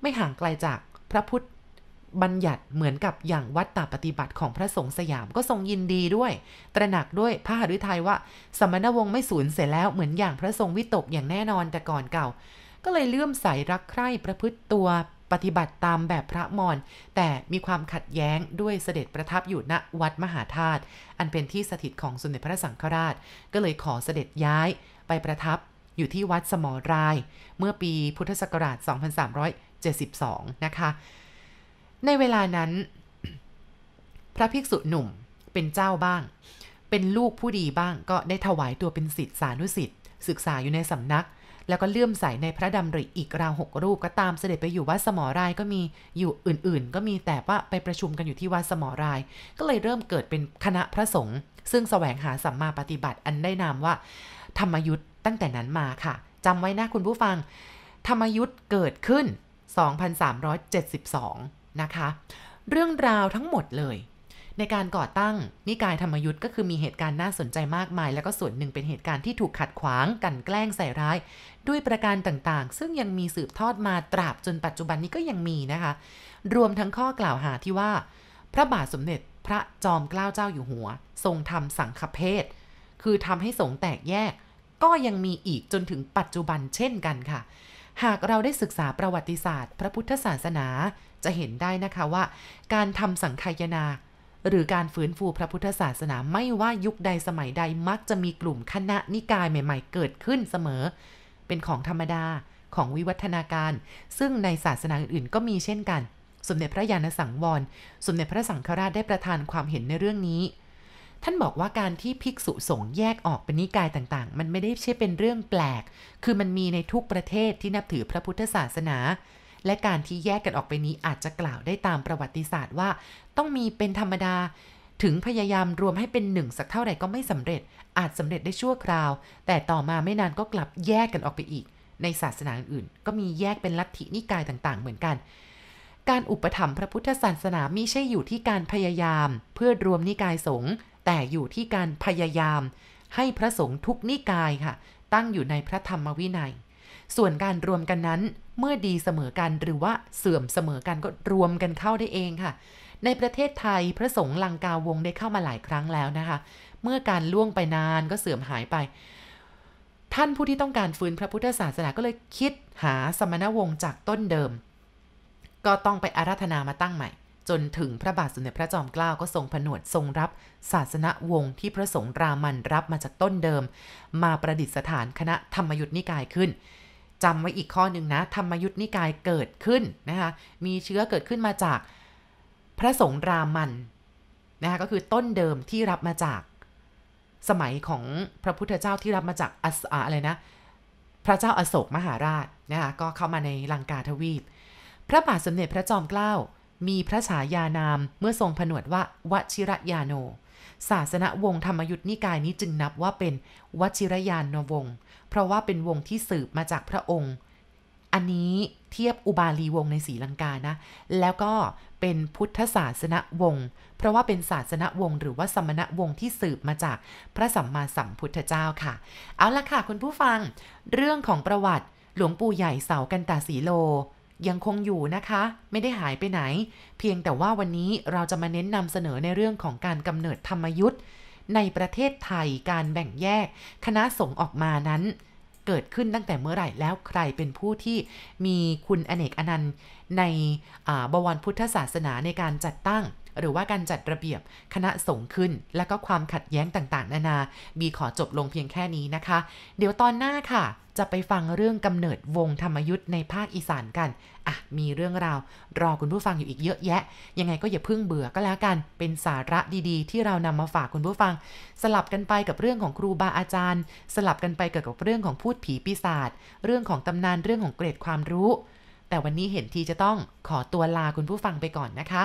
ไม่ห่างไกลจากพระพุทธบัญญัติเหมือนกับอย่างวัดตาปฏิบัติของพระสงฆ์สยามก็ทรงยินดีด้วย ตระหนักด้วยพระหฤทัยว่าสมณวงศ์ไม่สูญเสียแล้วเหมือนอย่างพระทรงวิตกอย่างแน่นอนแต่ก่อนเก่า ก็เลยเลื่อมใสรักใคร่ประพฤติตัวปฏิบัติตามแบบพระมอแต่มีความขัดแย้งด้วยเสด็จประทับอยู่ณวัดมหาธาตุอันเป็นที่สถิตของสมเด็จพระสังฆราช ก็เลยขอเสด็จย้ายไปประทับอยู่ที่วัดสมอราย เมื่อปีพุทธศักราช 2300 72 นะคะ ในเวลานั้น พระภิกษุหนุ่มเป็นเจ้าบ้าง เป็นลูกผู้ดีบ้างก็ได้ถวายตัวเป็นสิทธิสานุสิทธิ์ศึกษาอยู่ในสำนัก แล้วก็เลื่อมใสในพระดำริอีกราวหกรูปก็ตามเสด็จไปอยู่วัดสมรายก็มีอยู่อื่นๆ ก็มีแต่ว่าไปประชุมกันอยู่ที่วัดสมราย ก็เลยเริ่มเกิดเป็นคณะพระสงฆ์ซึ่งแสวงหาสัมมาปฏิบัติอันได้นามว่าธรรมยุทธ์ตั้งแต่นั้นมาค่ะจำไว้นะคุณผู้ฟัง ธรรมยุทธ์เกิดขึ้น2,372 นะคะ เรื่องราวทั้งหมดเลย ในการก่อตั้งนิกายธรรมยุทธ์ก็คือมีเหตุการณ์น่าสนใจมากมาย แล้วก็ส่วนหนึ่งเป็นเหตุการณ์ที่ถูกขัดขวางกันแกล้งใส่ร้าย ด้วยประการต่างๆ ซึ่งยังมีสืบทอดมาตราบจนปัจจุบันนี้ก็ยังมีนะคะ รวมทั้งข้อกล่าวหาที่ว่าพระบาทสมเด็จพระจอมเกล้าเจ้าอยู่หัว ทรงทำสังฆเพศคือทำให้สงแตกแยก ก็ยังมีอีกจนถึงปัจจุบันเช่นกันค่ะหากเราได้ศึกษาประวัติศาสตร์ พระพุทธศาสนาจะเห็นได้นะคะว่า การทำสังขายนา หรือการฟื้นฟูพระพุทธศาสนา ไม่ว่ายุคใดสมัยใดมักจะมีกลุ่มคณะนิกายใหม่ ๆ เกิดขึ้นเสมอ เป็นของธรรมดาของวิวัฒนาการ ซึ่งในศาสนาอื่น ๆ ก็มีเช่นกันสมเด็จพระญาณสังวรสมเด็จพระสังฆราชได้ประทานความเห็นในเรื่องนี้ท่านบอกว่าการที่ ภิกษุ สงฆ์แยกออกเป็นนิกายต่างๆ มันไม่ได้ใช่เป็นเรื่องแปลก คือมันมีในทุกประเทศที่นับถือพระพุทธศาสนา และการที่แยกกันออกไปนี้อาจจะกล่าวได้ตามประวัติศาสตร์ว่า ต้องมีเป็นธรรมดา ถึงพยายาม รวมให้เป็นหนึ่งสักเท่าไหร่ก็ไม่สำเร็จ อาจสำเร็จได้ชั่วคราว แต่ต่อมาไม่นานก็กลับแยกกันออกไปอีก ในศาสนาอื่น ก็มีแยกเป็นลัทธินิกายต่างๆ เหมือนกัน การอุปถัมภ์พระพุทธศาสนามิใช่อยู่ที่การพยายาม เพื่อรวมนิกายสงฆ์แต่อยู่ที่การพยายาม ให้พระสงฆ์ทุกนิกายค่ะตั้งอยู่ในพระธรรมวินัย ส่วนการรวมกันนั้นเมื่อดีเสมอกันหรือว่าเสื่อมเสมอกันก็รวมกันเข้าได้เองค่ะในประเทศไทยพระสงฆ์ลังกาวงได้เข้ามาหลายครั้งแล้วนะคะเมื่อการล่วงไปนานก็เสื่อมหายไป ท่านผู้ที่ต้องการฟื้นพระพุทธศาสนาก็เลยคิดหาสมณวงศ์จากต้นเดิม ก็ต้องไปอาราธนามาตั้งใหม่จนถึงพระบาทสมเด็จพระจอมเกล้าก็ทรงผนวดทรงรับศาสนาวงศ์ที่พระสงฆ์รามันรับมาจากต้นเดิมมาประดิษฐานคณะธรรมยุทธนิกาย ขึ้นจำไว้อีกข้อหนึ่งนะธรรมยุทธนิกายเกิดขึ้น นะคะ มีเชื้อเกิดขึ้นมาจากพระสงฆ์รามันนะคะก็คือต้นเดิมที่รับมาจาก สมัยของพระพุทธเจ้าที่รับมาจากอัสอะไรนะพระเจ้าอาโศกมหาราชนะคะก็เข้ามาในลังกาทวีป พระบาทสมเด็จพระจอมเกล้ามีพระฉายานามเมื่อทรงผนวดว่าวชิรยาโน ศาสนาวงธรรมยุทธนิกายนี้จึงนับว่าเป็นวชิรยานนวงเพราะว่าเป็นวงที่สืบมาจากพระองค์ อันนี้เทียบอุบาลีวงในศรีลังกานะ แล้วก็เป็นพุทธศาสนวงเพราะว่าเป็นศาสนวงหรือว่าสมณวงศ์ที่สืบมาจากพระสัมมาสัมพุทธเจ้าค่ะ เอาละค่ะคุณผู้ฟัง เรื่องของประวัติหลวงปู่ใหญ่เสากันตาสีโลยังคงอยู่นะคะไม่ได้หายไปไหน เพียงแต่ว่าวันนี้เราจะมาเน้นนำเสนอในเรื่องของการกำเนิดธรรมยุทธ์ในประเทศไทยการแบ่งแยก คณะสงฆ์ออกมานั้น เกิดขึ้นตั้งแต่เมื่อไหร่แล้วใครเป็นผู้ที่มีคุณอเนกอนันต์ ในบวรพุทธศาสนาในการจัดตั้งหรือว่าการจัดระเบียบคณะสงฆ์ขึ้น และก็ความขัดแย้งต่างๆ นานาบีขอจบลงเพียงแค่นี้นะคะ เดี๋ยวตอนหน้าค่ะ จะไปฟังเรื่องกำเนิดวงธรรมยุทธ์ในภาคอีสานกัน อ่ะ มีเรื่องราวรอคุณผู้ฟังอยู่อีกเยอะแยะ ยังไงก็อย่าเพิ่งเบื่อก็แล้วกัน เป็นสาระดีๆ ที่เรานำมาฝากคุณผู้ฟัง สลับกันไปกับเรื่องของครูบาอาจารย์ สลับกันไปเกี่ยวกับเรื่องของพูดผีปีศาจเรื่องของตำนานเรื่องของเกรดความรู้ แต่วันนี้เห็นทีจะต้องขอตัวลาคุณผู้ฟังไปก่อนนะคะ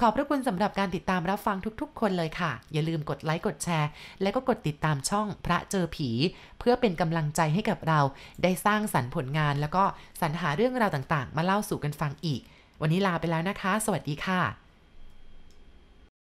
ขอบพระคุณสำหรับการติดตามรับฟังทุก ๆ คนเลยค่ะ อย่าลืมกดไลค์กดแชร์และก็กดติดตามช่องพระเจอผี เพื่อเป็นกำลังใจให้กับเรา ได้สร้างสรรผลงาน แล้วก็สรรหาเรื่องราวต่างๆ มาเล่าสู่กันฟังอีก วันนี้ลาไปแล้วนะคะ สวัสดีค่ะ